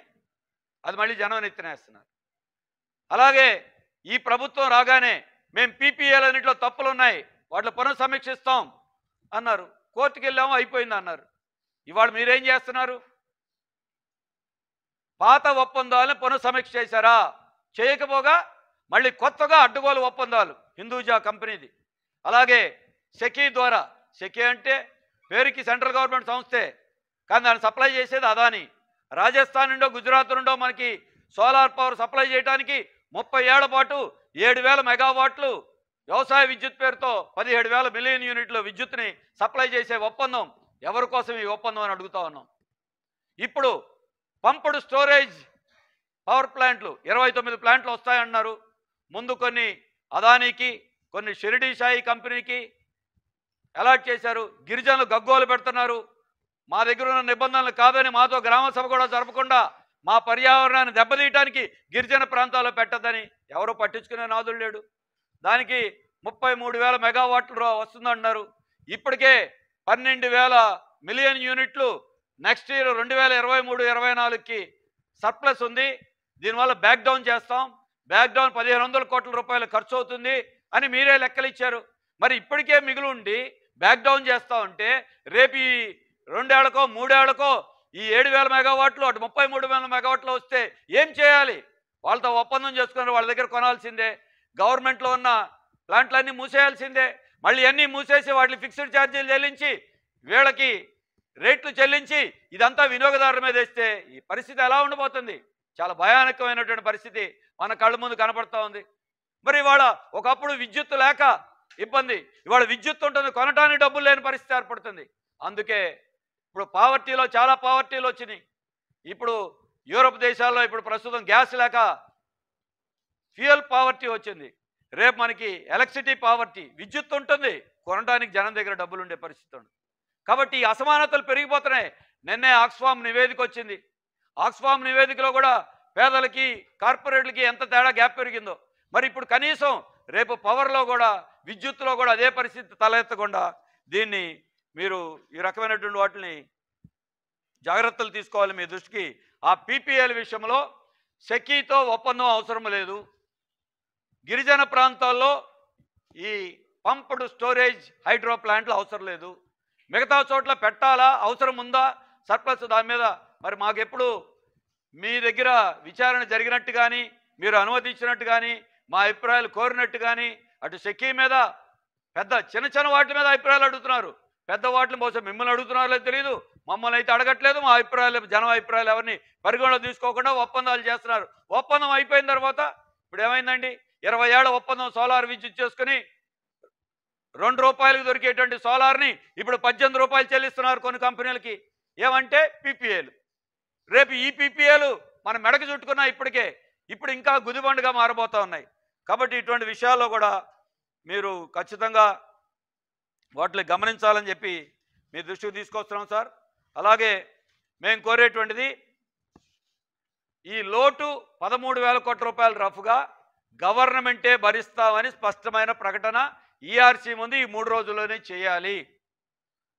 అది మళ్ళీ జనం ఎత్తినేస్తున్నారు అలాగే ఈ ప్రభుత్వం రాగానే మేము పీపీఏలన్నింటిలో తప్పులు ఉన్నాయి వాటిలో పునఃసమీక్షిస్తాం అన్నారు కోర్టుకు వెళ్ళాము అయిపోయింది అన్నారు ఇవాళ మీరేం చేస్తున్నారు పాత ఒప్పందాలను పునఃసమీక్ష చేశారా చేయకపోగా మళ్ళీ కొత్తగా అడ్డుగోలు ఒప్పందాలు హిందూజా కంపెనీది అలాగే సెకీ ద్వారా సెకీ అంటే పేరుకి సెంట్రల్ గవర్నమెంట్ సంస్థే కానీ దాన్ని సప్లై చేసేది అదాని రాజస్థాన్ నుండో గుజరాత్ నుండో మనకి సోలార్ పవర్ సప్లై చేయడానికి ముప్పై ఏళ్ల పాటు ఏడు వేల మెగావాట్లు వ్యవసాయ విద్యుత్ పేరుతో పదిహేడు వేల మిలియన్ యూనిట్ల విద్యుత్ని సప్లై చేసే ఒప్పందం ఎవరి కోసం ఈ ఒప్పందం అని అడుగుతా ఉన్నాం ఇప్పుడు పంపుడు స్టోరేజ్ పవర్ ప్లాంట్లు ఇరవై తొమ్మిది ప్లాంట్లు వస్తాయన్నారు ముందు కొన్ని అదానీకి కొన్ని షిరిడీ సాయి కంపెనీకి అలాట్ చేశారు గిరిజనులు గగ్గోలు పెడుతున్నారు మా దగ్గర ఉన్న నిబంధనలు కాదని మాతో గ్రామసభ కూడా జరపకుండా మా పర్యావరణాన్ని దెబ్బతీయటానికి గిరిజన ప్రాంతాల్లో పెట్టదని ఎవరు పట్టించుకునే నాదులు లేడు దానికి ముప్పై మూడు వేల మెగావాట్లు వస్తుందన్నారు ఇప్పటికే పన్నెండు వేల మిలియన్ యూనిట్లు నెక్స్ట్ ఇయర్ రెండు వేల ఇరవై మూడు ఇరవై నాలుగుకి సర్ప్లస్ ఉంది దీనివల్ల బ్యాక్ డౌన్ చేస్తాం బ్యాక్ డౌన్ పదిహేను వందల కోట్ల రూపాయలు ఖర్చు అవుతుంది అని మీరే లెక్కలు ఇచ్చారు మరి ఇప్పటికే మిగిలి ఉండి బ్యాక్ డౌన్ చేస్తా ఉంటే రేపు ఈ రెండేళ్లకో మూడేళ్లకో ఈ ఏడు వేల మెగావాట్లు అటు ముప్పై మూడు వేల మెగావాట్లు వస్తే ఏం చేయాలి వాళ్ళతో ఒప్పందం చేసుకున్నారు వాళ్ళ దగ్గర కొనాల్సిందే గవర్నమెంట్లో ఉన్న ప్లాంట్లన్నీ మూసేయాల్సిందే మళ్ళీ అన్నీ మూసేసి వాటిని ఫిక్స్డ్ ఛార్జీలు చెల్లించి వీళ్ళకి రేట్లు చెల్లించి ఇదంతా వినియోగదారుల మీద వేస్తే ఈ పరిస్థితి ఎలా ఉండిపోతుంది చాలా భయానకమైనటువంటి పరిస్థితి మన కళ్ళ ముందు కనపడతా ఉంది మరి ఇవాళ ఒకప్పుడు విద్యుత్ లేక ఇబ్బంది ఇవాళ విద్యుత్ ఉంటుంది కొనటానికి డబ్బులు లేని పరిస్థితి ఏర్పడుతుంది అందుకే ఇప్పుడు పావర్టీలో చాలా పావర్టీలు వచ్చినాయి ఇప్పుడు యూరోప్ దేశాల్లో ఇప్పుడు ప్రస్తుతం గ్యాస్ లేక ఫ్యూయల్ పావర్టీ వచ్చింది రేపు మనకి ఎలక్ట్రిసిటీ పావర్టీ విద్యుత్ ఉంటుంది కొనడానికి జనం దగ్గర డబ్బులు ఉండే పరిస్థితి ఉంది కాబట్టి అసమానతలు పెరిగిపోతున్నాయి నిన్నే ఆక్స్ఫామ్ నివేదిక వచ్చింది ఆక్స్ఫామ్ నివేదికలో కూడా పేదలకి కార్పొరేట్లకి ఎంత తేడా గ్యాప్ పెరిగిందో మరి ఇప్పుడు కనీసం రేపు పవర్లో కూడా విద్యుత్తులో కూడా అదే పరిస్థితి తలెత్తకుండా దీన్ని మీరు ఈ రకమైనటువంటి వాటిని జాగ్రత్తలు తీసుకోవాలి మీ దృష్టికి ఆ పీపీఎల్ విషయంలో సెకీతో ఒప్పందం అవసరం లేదు గిరిజన ప్రాంతాల్లో ఈ పంప్డ్ స్టోరేజ్ హైడ్రో ప్లాంట్లు అవసరం లేదు మిగతా చోట్ల పెట్టాలా అవసరం ఉందా సర్ప్లస్ దాని మీద మరి మాకెప్పుడు మీ దగ్గర విచారణ జరిగినట్టు కానీ మీరు అనుమతి ఇచ్చినట్టు కానీ మా అభిప్రాయాలు కోరినట్టు కానీ అటు సెకీ మీద పెద్ద చిన్న చిన్న వాటి మీద అభిప్రాయాలు అడుగుతున్నారు పెద్ద వాటిని బహుశా మిమ్మల్ని అడుగుతున్నారో తెలియదు మమ్మల్ని అయితే అడగట్లేదు మా అభిప్రాయాలు జన అభిప్రాయాలు ఎవరిని పరిగణలో తీసుకోకుండా ఒప్పందాలు చేస్తున్నారు ఒప్పందం అయిపోయిన తర్వాత ఇప్పుడు ఏమైందండి ఇరవై ఏళ్ళ ఒప్పందం సోలార్ విద్యుత్ చేసుకుని రెండు రూపాయలకు దొరికేటువంటి సోలార్ని ఇప్పుడు పద్దెనిమిది రూపాయలు చెల్లిస్తున్నారు కొన్ని కంపెనీలకి ఏమంటే పీపీఏలు రేపు ఈ పీపీఏలు మన మెడకు చుట్టుకున్నా ఇప్పటికే ఇప్పుడు ఇంకా గుదిబండుగా మారబోతూ ఉన్నాయి కాబట్టి ఇటువంటి విషయాల్లో కూడా మీరు ఖచ్చితంగా వాటిని గమనించాలని చెప్పి మీ దృష్టికి తీసుకొస్తున్నాం సార్ అలాగే మేము కోరేటువంటిది ఈ లోటు పదమూడు వేల కోట్ల రూపాయలు రఫ్గా గవర్నమెంటే భరిస్తామని స్పష్టమైన ప్రకటన ఈఆర్సీ ముందు ఈ మూడు రోజుల్లోనే చేయాలి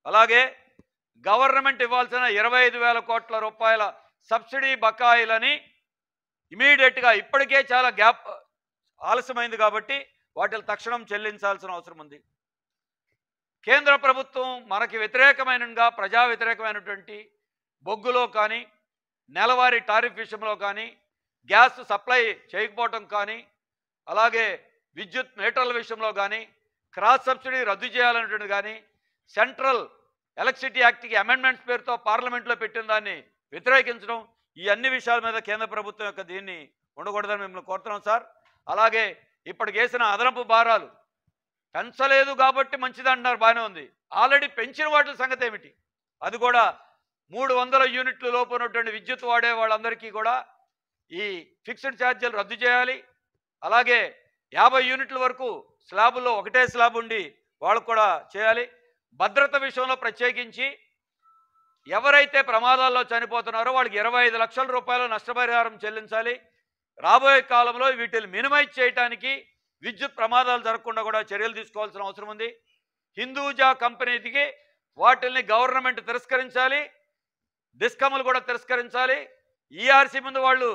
అలాగే గవర్నమెంట్ ఇవ్వాల్సిన ఇరవై వేల కోట్ల రూపాయల సబ్సిడీ బకాయిలని ఇమీడియట్గా ఇప్పటికే చాలా గ్యాప్ ఆలస్యమైంది కాబట్టి వాటిని తక్షణం చెల్లించాల్సిన అవసరం ఉంది కేంద్ర ప్రభుత్వం మనకి వ్యతిరేకమైనగా ప్రజా వ్యతిరేకమైనటువంటి బొగ్గులో కానీ నెలవారీ టారిఫ్ విషయంలో కానీ గ్యాస్ సప్లై చేయకపోవటం కానీ అలాగే విద్యుత్ మీటర్ల విషయంలో కానీ క్రాస్ సబ్సిడీ రద్దు చేయాలనేటువంటిది కానీ సెంట్రల్ ఎలక్ట్రిసిటీ యాక్ట్కి అమెండ్మెంట్స్ పేరుతో పార్లమెంట్లో పెట్టిన దాన్ని వ్యతిరేకించడం ఈ అన్ని విషయాల మీద కేంద్ర ప్రభుత్వం యొక్క దీన్ని ఉండకూడదని మిమ్మల్ని కోరుతున్నాం సార్ అలాగే ఇప్పటికేసిన వేసిన అదనపు భారాలు పెంచలేదు కాబట్టి మంచిది అంటున్నారు బాగానే ఉంది ఆల్రెడీ పెంచిన వాటి సంగతి ఏమిటి అది కూడా మూడు వందల యూనిట్లు లోపు ఉన్నటువంటి విద్యుత్ వాడే వాళ్ళందరికీ కూడా ఈ ఫిక్స్డ్ ఛార్జీలు రద్దు చేయాలి అలాగే యాభై యూనిట్ల వరకు స్లాబుల్లో ఒకటే స్లాబ్ ఉండి వాళ్ళు కూడా చేయాలి భద్రత విషయంలో ప్రత్యేకించి ఎవరైతే ప్రమాదాల్లో చనిపోతున్నారో వాళ్ళకి ఇరవై లక్షల రూపాయలు నష్టపరిహారం చెల్లించాలి రాబోయే కాలంలో వీటిని మినిమైజ్ చేయడానికి విద్యుత్ ప్రమాదాలు జరగకుండా కూడా చర్యలు తీసుకోవాల్సిన అవసరం ఉంది హిందూజా కంపెనీకి వాటిల్ని గవర్నమెంట్ తిరస్కరించాలి డిస్కమ్లు కూడా తిరస్కరించాలి ఈఆర్సీ ముందు వాళ్ళు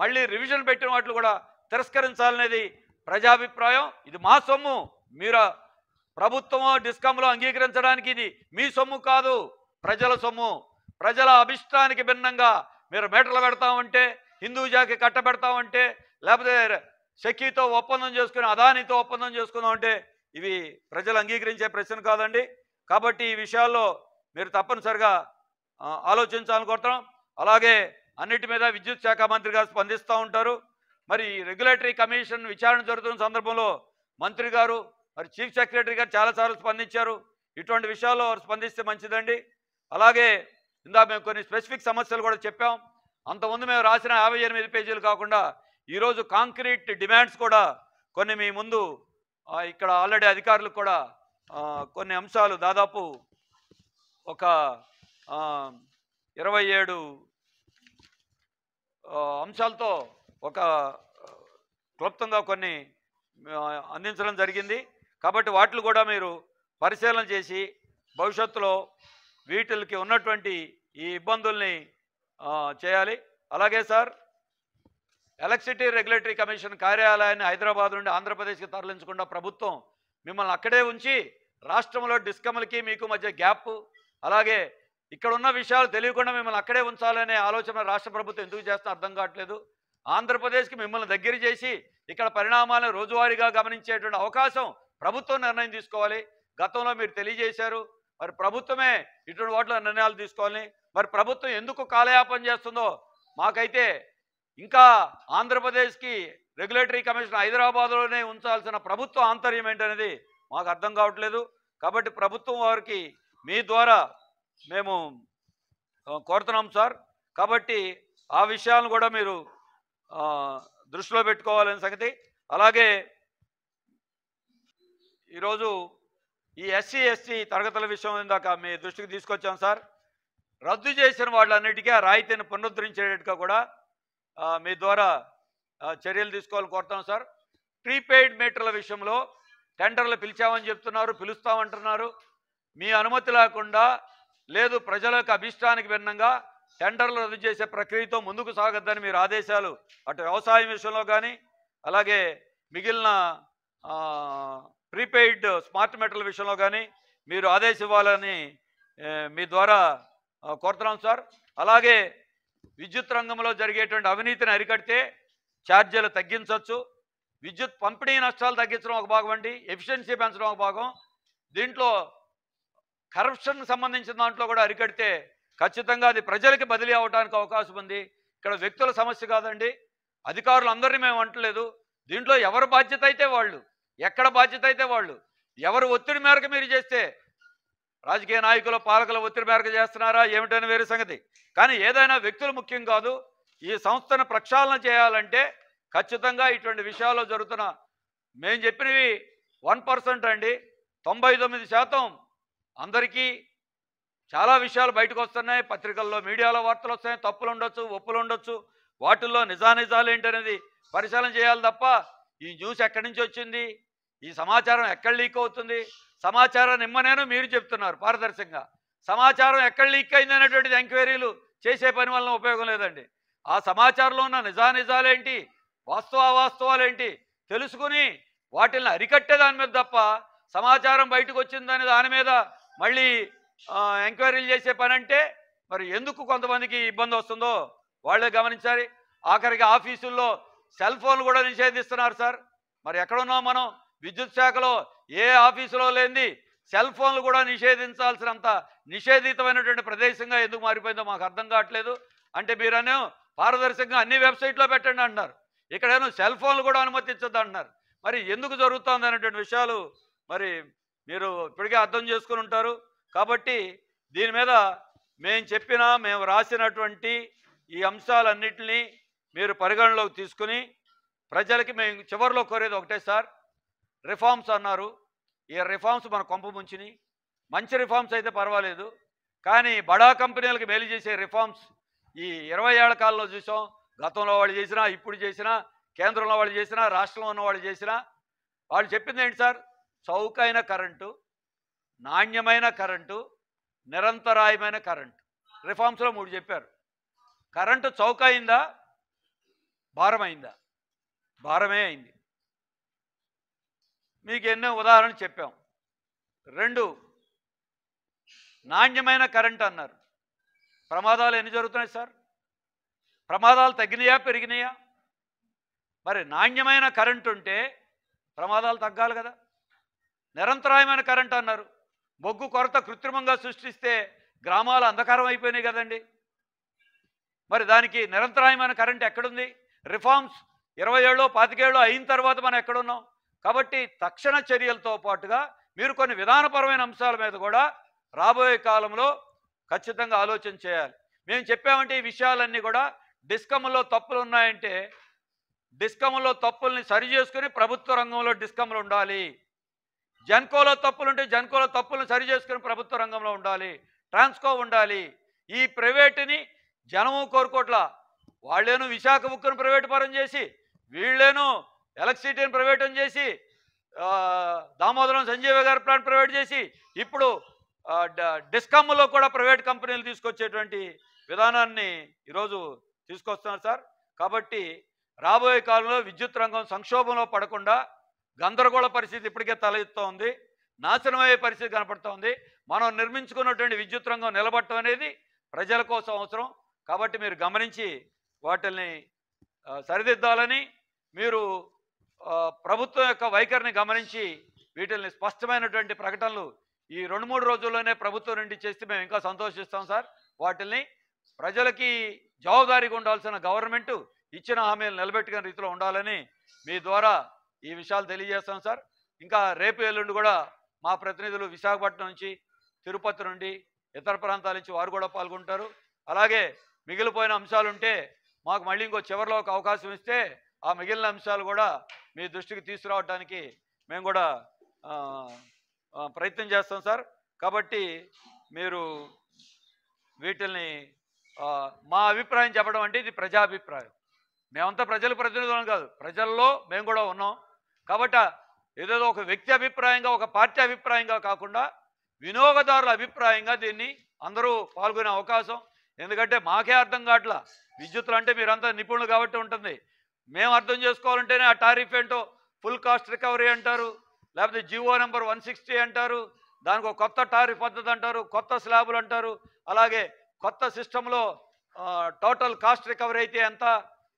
మళ్ళీ రివిజన్ పెట్టిన వాటిని కూడా తిరస్కరించాలనేది ప్రజాభిప్రాయం ఇది మా సొమ్ము మీరు ప్రభుత్వము డిస్కంలో అంగీకరించడానికి ఇది మీ సొమ్ము కాదు ప్రజల సొమ్ము ప్రజల అభిష్టానికి భిన్నంగా మీరు మేటలు పెడతామంటే హిందూజాకి కట్టబెడతామంటే లేకపోతే శక్తితో ఒప్పందం చేసుకుని అదానితో ఒప్పందం చేసుకుందాం అంటే ఇవి ప్రజలు అంగీకరించే ప్రశ్న కాదండి కాబట్టి ఈ విషయాల్లో మీరు తప్పనిసరిగా ఆలోచించాలని అలాగే అన్నిటి మీద విద్యుత్ శాఖ మంత్రిగా స్పందిస్తూ ఉంటారు మరి రెగ్యులేటరీ కమిషన్ విచారణ జరుగుతున్న సందర్భంలో మంత్రి గారు మరి చీఫ్ సెక్రటరీ గారు చాలాసార్లు స్పందించారు ఇటువంటి విషయాల్లో వారు స్పందిస్తే మంచిదండి అలాగే ఇందా మేము కొన్ని స్పెసిఫిక్ సమస్యలు కూడా చెప్పాం అంతకుముందు మేము రాసిన యాభై ఎనిమిది పేజీలు కాకుండా ఈరోజు కాంక్రీట్ డిమాండ్స్ కూడా కొన్ని మీ ముందు ఇక్కడ ఆల్రెడీ అధికారులకు కూడా కొన్ని అంశాలు దాదాపు ఒక ఇరవై ఏడు అంశాలతో ఒక క్లుప్తంగా కొన్ని అందించడం జరిగింది కాబట్టి వాటిని కూడా మీరు పరిశీలన చేసి భవిష్యత్తులో వీటికి ఉన్నటువంటి ఈ ఇబ్బందుల్ని చేయాలి అలాగే సార్ ఎలక్ట్రిసిటీ రెగ్యులేటరీ కమిషన్ కార్యాలయాన్ని హైదరాబాద్ నుండి ఆంధ్రప్రదేశ్కి తరలించకుండా ప్రభుత్వం మిమ్మల్ని అక్కడే ఉంచి రాష్ట్రంలో డిస్కమ్లకి మీకు మధ్య గ్యాప్ అలాగే ఇక్కడ ఉన్న విషయాలు తెలియకుండా మిమ్మల్ని అక్కడే ఉంచాలనే ఆలోచన రాష్ట్ర ప్రభుత్వం ఎందుకు చేస్తే అర్థం కావట్లేదు ఆంధ్రప్రదేశ్కి మిమ్మల్ని దగ్గర చేసి ఇక్కడ పరిణామాలను రోజువారీగా గమనించేటువంటి అవకాశం ప్రభుత్వం నిర్ణయం తీసుకోవాలి గతంలో మీరు తెలియజేశారు మరి ప్రభుత్వమే ఇటువంటి వాటిలో నిర్ణయాలు తీసుకోవాలని మరి ప్రభుత్వం ఎందుకు కాలయాపం చేస్తుందో మాకైతే ఇంకా ఆంధ్రప్రదేశ్కి రెగ్యులేటరీ కమిషన్ హైదరాబాద్లోనే ఉంచాల్సిన ప్రభుత్వ ఆంతర్యం ఏంటనేది మాకు అర్థం కావట్లేదు కాబట్టి ప్రభుత్వం వారికి మీ ద్వారా మేము కోరుతున్నాం సార్ కాబట్టి ఆ విషయాలను కూడా మీరు దృష్టిలో పెట్టుకోవాలనే సంగతి అలాగే ఈరోజు ఈ ఎస్సీ ఎస్టీ తరగతుల విషయం ఇందాక మీ దృష్టికి తీసుకొచ్చాం సార్ రద్దు చేసిన వాళ్ళన్నిటికీ ఆ రాయితీని పునరుద్ధరించేటట్టుగా కూడా మీ ద్వారా చర్యలు తీసుకోవాలని కోరుతాం సార్ ప్రీపెయిడ్ మీటర్ల విషయంలో టెండర్లు పిలిచామని చెప్తున్నారు పిలుస్తామంటున్నారు మీ అనుమతి లేకుండా లేదు ప్రజల యొక్క అభిష్టానికి భిన్నంగా టెండర్లు రద్దు చేసే ప్రక్రియతో ముందుకు సాగద్దని మీరు ఆదేశాలు అటు వ్యవసాయం విషయంలో కానీ అలాగే మిగిలిన ప్రీపెయిడ్ స్మార్ట్ మీటర్ల విషయంలో కానీ మీరు ఆదేశం ఇవ్వాలని మీ ద్వారా కోరుతున్నాం సార్ అలాగే విద్యుత్ రంగంలో జరిగేటువంటి అవినీతిని అరికడితే ఛార్జీలు తగ్గించవచ్చు విద్యుత్ పంపిణీ నష్టాలు తగ్గించడం ఒక భాగం అండి ఎఫిషియన్సీ పెంచడం ఒక భాగం దీంట్లో కరప్షన్ సంబంధించిన దాంట్లో కూడా అరికడితే ఖచ్చితంగా అది ప్రజలకి బదిలీ అవడానికి అవకాశం ఉంది ఇక్కడ వ్యక్తుల సమస్య కాదండి అధికారులు అందరినీ మేము అంటలేదు దీంట్లో ఎవరు బాధ్యత అయితే వాళ్ళు ఎక్కడ బాధ్యత అయితే వాళ్ళు ఎవరు ఒత్తిడి మేరకు మీరు చేస్తే రాజకీయ నాయకుల పాలకుల ఒత్తిడి మేరకు చేస్తున్నారా ఏమిటని వేరే సంగతి కానీ ఏదైనా వ్యక్తులు ముఖ్యం కాదు ఈ సంస్థను ప్రక్షాళన చేయాలంటే ఖచ్చితంగా ఇటువంటి విషయాల్లో జరుగుతున్న మేము చెప్పినవి వన్ పర్సెంట్ అండి తొంభై తొమ్మిది శాతం అందరికీ చాలా విషయాలు బయటకు వస్తున్నాయి పత్రికల్లో మీడియాలో వార్తలు వస్తాయి తప్పులు ఉండొచ్చు ఒప్పులు ఉండొచ్చు వాటిల్లో నిజానిజాలు ఏంటనేది పరిశీలన చేయాలి తప్ప ఈ న్యూస్ ఎక్కడి నుంచి వచ్చింది ఈ సమాచారం ఎక్కడ లీక్ అవుతుంది సమాచారం నిమ్మనేనో మీరు చెప్తున్నారు పారదర్శకంగా సమాచారం ఎక్కడ లీక్ అయింది అనేటువంటిది ఎంక్వైరీలు చేసే పని వలన ఉపయోగం లేదండి ఆ సమాచారంలో ఉన్న నిజానిజాలేంటి వాస్తవావాస్తవాలేంటి తెలుసుకుని వాటిని అరికట్టే దాని మీద తప్ప సమాచారం బయటకు వచ్చిందనే దాని మీద మళ్ళీ ఎంక్వైరీలు చేసే పని అంటే మరి ఎందుకు కొంతమందికి ఇబ్బంది వస్తుందో వాళ్ళే గమనించాలి ఆఖరికి ఆఫీసుల్లో సెల్ ఫోన్లు కూడా నిషేధిస్తున్నారు సార్ మరి ఎక్కడున్నాం మనం విద్యుత్ శాఖలో ఏ ఆఫీసులో లేనిది సెల్ ఫోన్లు కూడా నిషేధించాల్సినంత నిషేధితమైనటువంటి ప్రదేశంగా ఎందుకు మారిపోయిందో మాకు అర్థం కావట్లేదు అంటే మీరనే పారదర్శకంగా అన్ని వెబ్సైట్లో పెట్టండి అంటున్నారు ఇక్కడేమో సెల్ ఫోన్లు కూడా అనుమతించద్దు అంటున్నారు మరి ఎందుకు జరుగుతుంది అనేటువంటి విషయాలు మరి మీరు ఇప్పటికే అర్థం చేసుకుని ఉంటారు కాబట్టి దీని మీద మేము చెప్పిన మేము రాసినటువంటి ఈ అంశాలన్నింటినీ మీరు పరిగణలోకి తీసుకుని ప్రజలకి మేము చివరిలో కోరేది ఒకటే సార్ రిఫార్మ్స్ అన్నారు ఈ రిఫార్మ్స్ మన కొంప ముంచిని మంచి రిఫార్మ్స్ అయితే పర్వాలేదు కానీ బడా కంపెనీలకు మేలు చేసే రిఫార్మ్స్ ఈ ఇరవై ఏళ్ల కాలంలో చూసాం గతంలో వాళ్ళు చేసినా ఇప్పుడు చేసినా కేంద్రంలో వాళ్ళు చేసినా రాష్ట్రంలో ఉన్న వాళ్ళు చేసినా వాళ్ళు చెప్పింది ఏంటి సార్ చౌకైన కరెంటు నాణ్యమైన కరెంటు నిరంతరాయమైన కరెంటు రిఫార్మ్స్లో మూడు చెప్పారు కరెంటు చౌక అయిందా భారమైందా భారమే అయింది మీకు ఎన్నో ఉదాహరణ చెప్పాం రెండు నాణ్యమైన కరెంట్ అన్నారు ప్రమాదాలు ఎన్ని జరుగుతున్నాయి సార్ ప్రమాదాలు తగ్గినాయా పెరిగినాయా మరి నాణ్యమైన కరెంట్ ఉంటే ప్రమాదాలు తగ్గాలి కదా నిరంతరాయమైన కరెంట్ అన్నారు బొగ్గు కొరత కృత్రిమంగా సృష్టిస్తే గ్రామాలు అంధకారం అయిపోయినాయి కదండి మరి దానికి నిరంతరాయమైన కరెంట్ ఎక్కడుంది రిఫార్మ్స్ ఇరవై ఏళ్ళు పాతికేళ్ళు అయిన తర్వాత మనం ఎక్కడున్నాం కాబట్టి తక్షణ చర్యలతో పాటుగా మీరు కొన్ని విధానపరమైన అంశాల మీద కూడా రాబోయే కాలంలో ఖచ్చితంగా ఆలోచన చేయాలి మేము చెప్పామంటే ఈ విషయాలన్నీ కూడా డిస్కమ్లో తప్పులు ఉన్నాయంటే డిస్కమ్లో తప్పుల్ని సరి చేసుకుని ప్రభుత్వ రంగంలో డిస్కమ్లు ఉండాలి జన్కోలో ఉంటే జన్కోలో తప్పులను సరి చేసుకుని ప్రభుత్వ రంగంలో ఉండాలి ట్రాన్స్కో ఉండాలి ఈ ప్రైవేటుని జనము కోరుకోట్ల వాళ్ళేను విశాఖ బుక్కును ప్రైవేటు పరం చేసి వీళ్ళేను ఎలక్ట్రిసిటీని ప్రైవేటం చేసి దామోదరం సంజీవ గారి ప్లాంట్ ప్రైవేట్ చేసి ఇప్పుడు డిస్కమ్లో కూడా ప్రైవేట్ కంపెనీలు తీసుకొచ్చేటువంటి విధానాన్ని ఈరోజు తీసుకొస్తున్నారు సార్ కాబట్టి రాబోయే కాలంలో విద్యుత్ రంగం సంక్షోభంలో పడకుండా గందరగోళ పరిస్థితి ఇప్పటికే తలెత్తుతూ ఉంది నాశనమయ్యే పరిస్థితి కనపడుతోంది మనం నిర్మించుకున్నటువంటి విద్యుత్ రంగం నిలబడటం అనేది ప్రజల కోసం అవసరం కాబట్టి మీరు గమనించి వాటిని సరిదిద్దాలని మీరు ప్రభుత్వం యొక్క వైఖరిని గమనించి వీటిని స్పష్టమైనటువంటి ప్రకటనలు ఈ రెండు మూడు రోజుల్లోనే ప్రభుత్వం నుండి చేస్తే మేము ఇంకా సంతోషిస్తాం సార్ వాటిని ప్రజలకి జవాబుదారీగా ఉండాల్సిన గవర్నమెంట్ ఇచ్చిన హామీలు నిలబెట్టుకునే రీతిలో ఉండాలని మీ ద్వారా ఈ విషయాలు తెలియజేస్తాం సార్ ఇంకా రేపు ఎల్లుండి కూడా మా ప్రతినిధులు విశాఖపట్నం నుంచి తిరుపతి నుండి ఇతర ప్రాంతాల నుంచి వారు కూడా పాల్గొంటారు అలాగే మిగిలిపోయిన అంశాలు ఉంటే మాకు మళ్ళీ ఇంకో చివరిలో ఒక అవకాశం ఇస్తే ఆ మిగిలిన అంశాలు కూడా మీ దృష్టికి తీసుకురావడానికి మేము కూడా ప్రయత్నం చేస్తాం సార్ కాబట్టి మీరు వీటిల్ని మా అభిప్రాయం చెప్పడం అంటే ఇది ప్రజాభిప్రాయం మేమంతా ప్రజల ప్రతినిధులం కాదు ప్రజల్లో మేము కూడా ఉన్నాం కాబట్టి ఏదేదో ఒక వ్యక్తి అభిప్రాయంగా ఒక పార్టీ అభిప్రాయంగా కాకుండా వినియోగదారుల అభిప్రాయంగా దీన్ని అందరూ పాల్గొనే అవకాశం ఎందుకంటే మాకే అర్థం కావట్లా విద్యుత్లు అంటే మీరంతా నిపుణులు కాబట్టి ఉంటుంది మేము అర్థం చేసుకోవాలంటేనే ఆ టారిఫ్ ఏంటో ఫుల్ కాస్ట్ రికవరీ అంటారు లేకపోతే జివో నెంబర్ వన్ సిక్స్టీ అంటారు దానికి ఒక కొత్త టారిఫ్ పద్ధతి అంటారు కొత్త స్లాబులు అంటారు అలాగే కొత్త సిస్టంలో టోటల్ కాస్ట్ రికవరీ అయితే ఎంత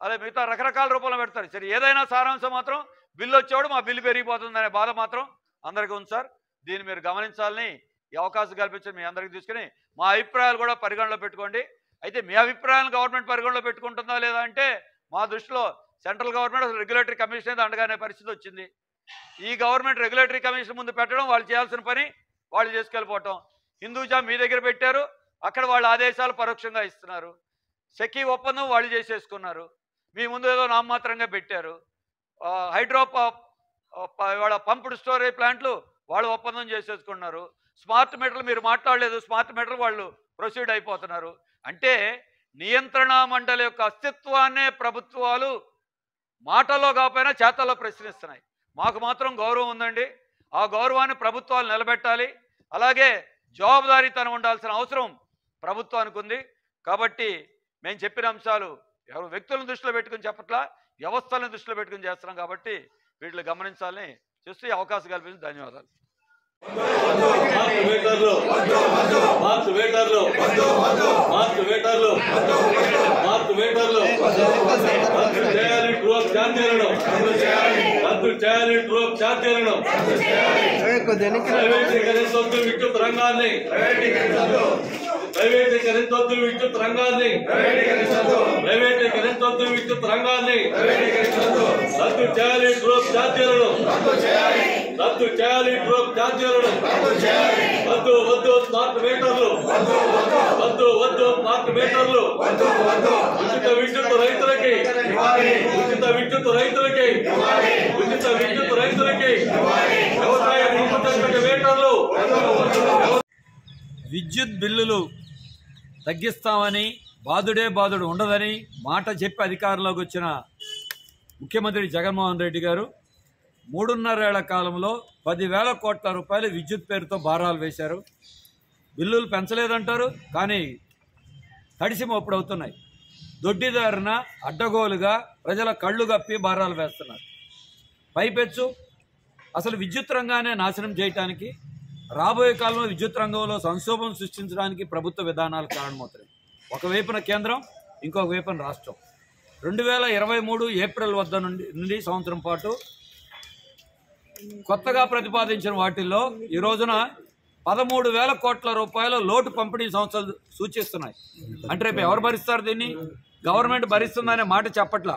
అదే మిగతా రకరకాల రూపంలో పెడతారు సరే ఏదైనా సారాంశం మాత్రం బిల్లు వచ్చేవాడు మా బిల్లు పెరిగిపోతుందనే బాధ మాత్రం అందరికీ ఉంది సార్ దీన్ని మీరు గమనించాలని ఈ అవకాశం కల్పించండి మీ అందరికీ తీసుకుని మా అభిప్రాయాలు కూడా పరిగణలో పెట్టుకోండి అయితే మీ అభిప్రాయాలను గవర్నమెంట్ పరిగణలో పెట్టుకుంటుందా లేదా అంటే మా దృష్టిలో సెంట్రల్ గవర్నమెంట్ రెగ్యులేటరీ కమిషన్ అనేది అండగానే పరిస్థితి వచ్చింది ఈ గవర్నమెంట్ రెగ్యులేటరీ కమిషన్ ముందు పెట్టడం వాళ్ళు చేయాల్సిన పని వాళ్ళు చేసుకెళ్ళిపోవటం హిందూజా మీ దగ్గర పెట్టారు అక్కడ వాళ్ళ ఆదేశాలు పరోక్షంగా ఇస్తున్నారు సెకీ ఒప్పందం వాళ్ళు చేసేసుకున్నారు మీ ముందు ఏదో నామమాత్రంగా పెట్టారు హైడ్రో వాళ్ళ పంపుడు స్టోరేజ్ ప్లాంట్లు వాళ్ళు ఒప్పందం చేసేసుకున్నారు స్మార్ట్ మీటర్లు మీరు మాట్లాడలేదు స్మార్ట్ మీటర్లు వాళ్ళు ప్రొసీడ్ అయిపోతున్నారు అంటే నియంత్రణ మండలి యొక్క అస్తిత్వాన్నే ప్రభుత్వాలు మాటల్లో కాకపోయినా చేతల్లో ప్రశ్నిస్తున్నాయి మాకు మాత్రం గౌరవం ఉందండి ఆ గౌరవాన్ని ప్రభుత్వాలు నిలబెట్టాలి అలాగే జవాబుదారీతనం ఉండాల్సిన అవసరం ప్రభుత్వానికి ఉంది కాబట్టి మేము చెప్పిన అంశాలు ఎవరు వ్యక్తులను దృష్టిలో పెట్టుకుని చెప్పట్లా వ్యవస్థలను దృష్టిలో పెట్టుకుని చేస్తున్నాం కాబట్టి వీటిని గమనించాలని చూస్తే అవకాశం కల్పించి ధన్యవాదాలు విద్యుత్ రంగాన్ని ప్రైవేటీకరించొద్దు విద్యుత్ రంగాన్ని ప్రైవేటీకరించొద్దు విద్యుత్ రంగాన్ని రద్దు చేయాలి డ్రోప్ ఛార్జీలను రద్దు చేయాలి వద్దు వద్దు స్మార్ట్ మీటర్లు వద్దు వద్దు స్మార్ట్ మీటర్లు ఉచిత విద్యుత్ రైతులకి ఉచిత విద్యుత్ రైతులకి ఉచిత విద్యుత్ రైతులకి విద్యుత్ బిల్లులు తగ్గిస్తామని బాధుడే బాధుడు ఉండదని మాట చెప్పి అధికారంలోకి వచ్చిన ముఖ్యమంత్రి జగన్మోహన్ రెడ్డి గారు మూడున్నరేళ్ల కాలంలో పదివేల కోట్ల రూపాయలు విద్యుత్ పేరుతో భారాలు వేశారు బిల్లులు పెంచలేదంటారు కానీ తడిసి మోపుడు అవుతున్నాయి దొడ్డిదారిన అడ్డగోలుగా ప్రజల కళ్ళు కప్పి భారాలు వేస్తున్నారు పైపెచ్చు అసలు విద్యుత్ రంగానే నాశనం చేయటానికి రాబోయే కాలంలో విద్యుత్ రంగంలో సంక్షోభం సృష్టించడానికి ప్రభుత్వ విధానాలు కారణమవుతాయి ఒకవైపున కేంద్రం ఇంకొక వైపున రాష్ట్రం రెండు వేల ఇరవై మూడు ఏప్రిల్ వద్ద నుండి నుండి సంవత్సరం పాటు కొత్తగా ప్రతిపాదించిన వాటిల్లో ఈ రోజున పదమూడు వేల కోట్ల రూపాయల లోటు పంపిణీ సంస్థలు సూచిస్తున్నాయి అంటే రేపు ఎవరు భరిస్తారు దీన్ని గవర్నమెంట్ భరిస్తుందనే మాట చెప్పట్లా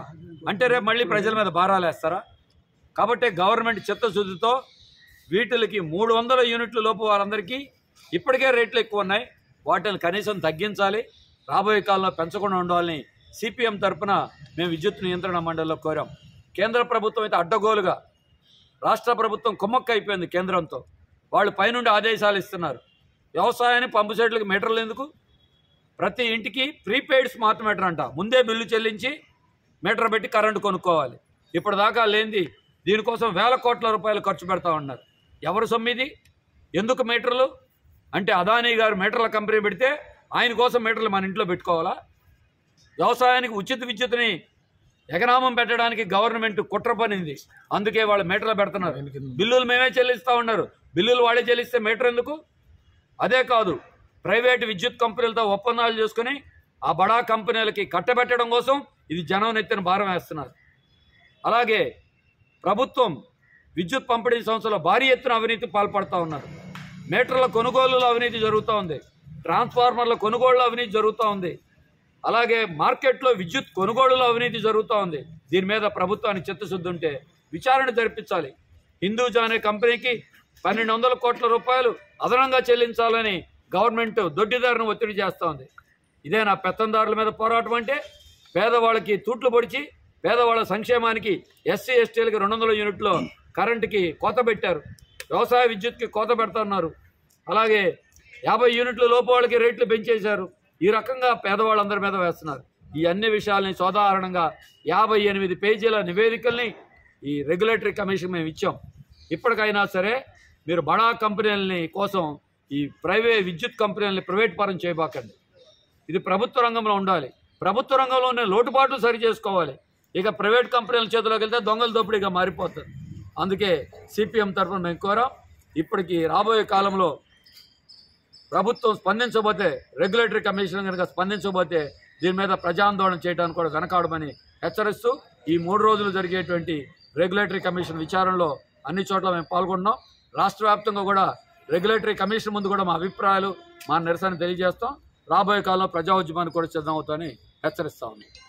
అంటే రేపు మళ్ళీ ప్రజల మీద భారాలు వేస్తారా కాబట్టి గవర్నమెంట్ చిత్తశుద్ధితో వీటికి మూడు వందల యూనిట్ల లోపు వారందరికీ ఇప్పటికే రేట్లు ఎక్కువ ఉన్నాయి వాటిని కనీసం తగ్గించాలి రాబోయే కాలంలో పెంచకుండా ఉండాలని సిపిఎం తరఫున మేము విద్యుత్ నియంత్రణ మండలిలో కోరాం కేంద్ర ప్రభుత్వం అయితే అడ్డగోలుగా రాష్ట్ర ప్రభుత్వం కుమ్మక్క అయిపోయింది కేంద్రంతో వాళ్ళు పైనుండి ఆదేశాలు ఇస్తున్నారు వ్యవసాయాన్ని పంపు సెట్లకు మీటర్లు ఎందుకు ప్రతి ఇంటికి ప్రీపెయిడ్ స్మార్ట్ మీటర్ అంట ముందే బిల్లు చెల్లించి మీటర్ పెట్టి కరెంటు కొనుక్కోవాలి ఇప్పుడు దాకా లేనిది దీనికోసం వేల కోట్ల రూపాయలు ఖర్చు పెడతా ఉన్నారు ఎవరు సొమ్మిది ఎందుకు మీటర్లు అంటే అదానీ గారు మీటర్ల కంపెనీ పెడితే ఆయన కోసం మీటర్లు మన ఇంట్లో పెట్టుకోవాలా వ్యవసాయానికి ఉచిత విద్యుత్ని ఎకనామం పెట్టడానికి గవర్నమెంట్ కుట్ర పనింది అందుకే వాళ్ళు మీటర్లు పెడుతున్నారు బిల్లులు మేమే చెల్లిస్తూ ఉన్నారు బిల్లులు వాళ్ళే చెల్లిస్తే మీటర్ ఎందుకు అదే కాదు ప్రైవేట్ విద్యుత్ కంపెనీలతో ఒప్పందాలు చేసుకుని ఆ బడా కంపెనీలకి కట్టబెట్టడం కోసం ఇది జనం నెత్తిన భారం వేస్తున్నారు అలాగే ప్రభుత్వం విద్యుత్ పంపిణీ సంస్థలో భారీ ఎత్తున అవినీతి పాల్పడుతూ ఉన్నారు మీటర్ల కొనుగోలులో అవినీతి జరుగుతూ ఉంది ట్రాన్స్ఫార్మర్ల కొనుగోళ్ళలో అవినీతి జరుగుతూ ఉంది అలాగే మార్కెట్లో విద్యుత్ కొనుగోలులో అవినీతి జరుగుతూ ఉంది దీని మీద ప్రభుత్వానికి చిత్తశుద్ధి ఉంటే విచారణ జరిపించాలి హిందూజా అనే కంపెనీకి పన్నెండు వందల కోట్ల రూపాయలు అదనంగా చెల్లించాలని గవర్నమెంట్ దొడ్డిదారును ఒత్తిడి చేస్తూ ఉంది ఇదే నా పెత్తందారుల మీద పోరాటం అంటే పేదవాళ్ళకి తూట్లు పొడిచి పేదవాళ్ళ సంక్షేమానికి ఎస్సీ ఎస్టీలకి రెండు వందల యూనిట్లో కరెంటుకి కోత పెట్టారు వ్యవసాయ విద్యుత్కి కోత పెడుతున్నారు అలాగే యాభై యూనిట్ల లోపు వాళ్ళకి రేట్లు పెంచేశారు ఈ రకంగా పేదవాళ్ళందరి మీద వేస్తున్నారు ఈ అన్ని విషయాలని సాధారణంగా యాభై ఎనిమిది పేజీల నివేదికల్ని ఈ రెగ్యులేటరీ కమిషన్ మేము ఇచ్చాం ఇప్పటికైనా సరే మీరు బడా కంపెనీలని కోసం ఈ ప్రైవేట్ విద్యుత్ కంపెనీలని ప్రైవేట్ పరం చేయబాకండి ఇది ప్రభుత్వ రంగంలో ఉండాలి ప్రభుత్వ రంగంలోనే లోటుపాట్లు సరి చేసుకోవాలి ఇక ప్రైవేట్ కంపెనీల చేతిలోకి వెళ్తే దొంగల దోపిడీగా మారిపోతుంది అందుకే సిపిఎం తరఫున మేము కోరాం ఇప్పటికి రాబోయే కాలంలో ప్రభుత్వం స్పందించబోతే రెగ్యులేటరీ కమిషన్ కనుక స్పందించబోతే దీని మీద ప్రజాందోళన చేయడానికి కూడా వెనకాడమని హెచ్చరిస్తూ ఈ మూడు రోజులు జరిగేటువంటి రెగ్యులేటరీ కమిషన్ విచారణలో అన్ని చోట్ల మేము పాల్గొన్నాం రాష్ట్ర కూడా రెగ్యులేటరీ కమిషన్ ముందు కూడా మా అభిప్రాయాలు మా నిరసన తెలియజేస్తాం రాబోయే కాలంలో ప్రజా ఉద్యమానికి కూడా సిద్ధమవుతామని హెచ్చరిస్తా ఉన్నాయి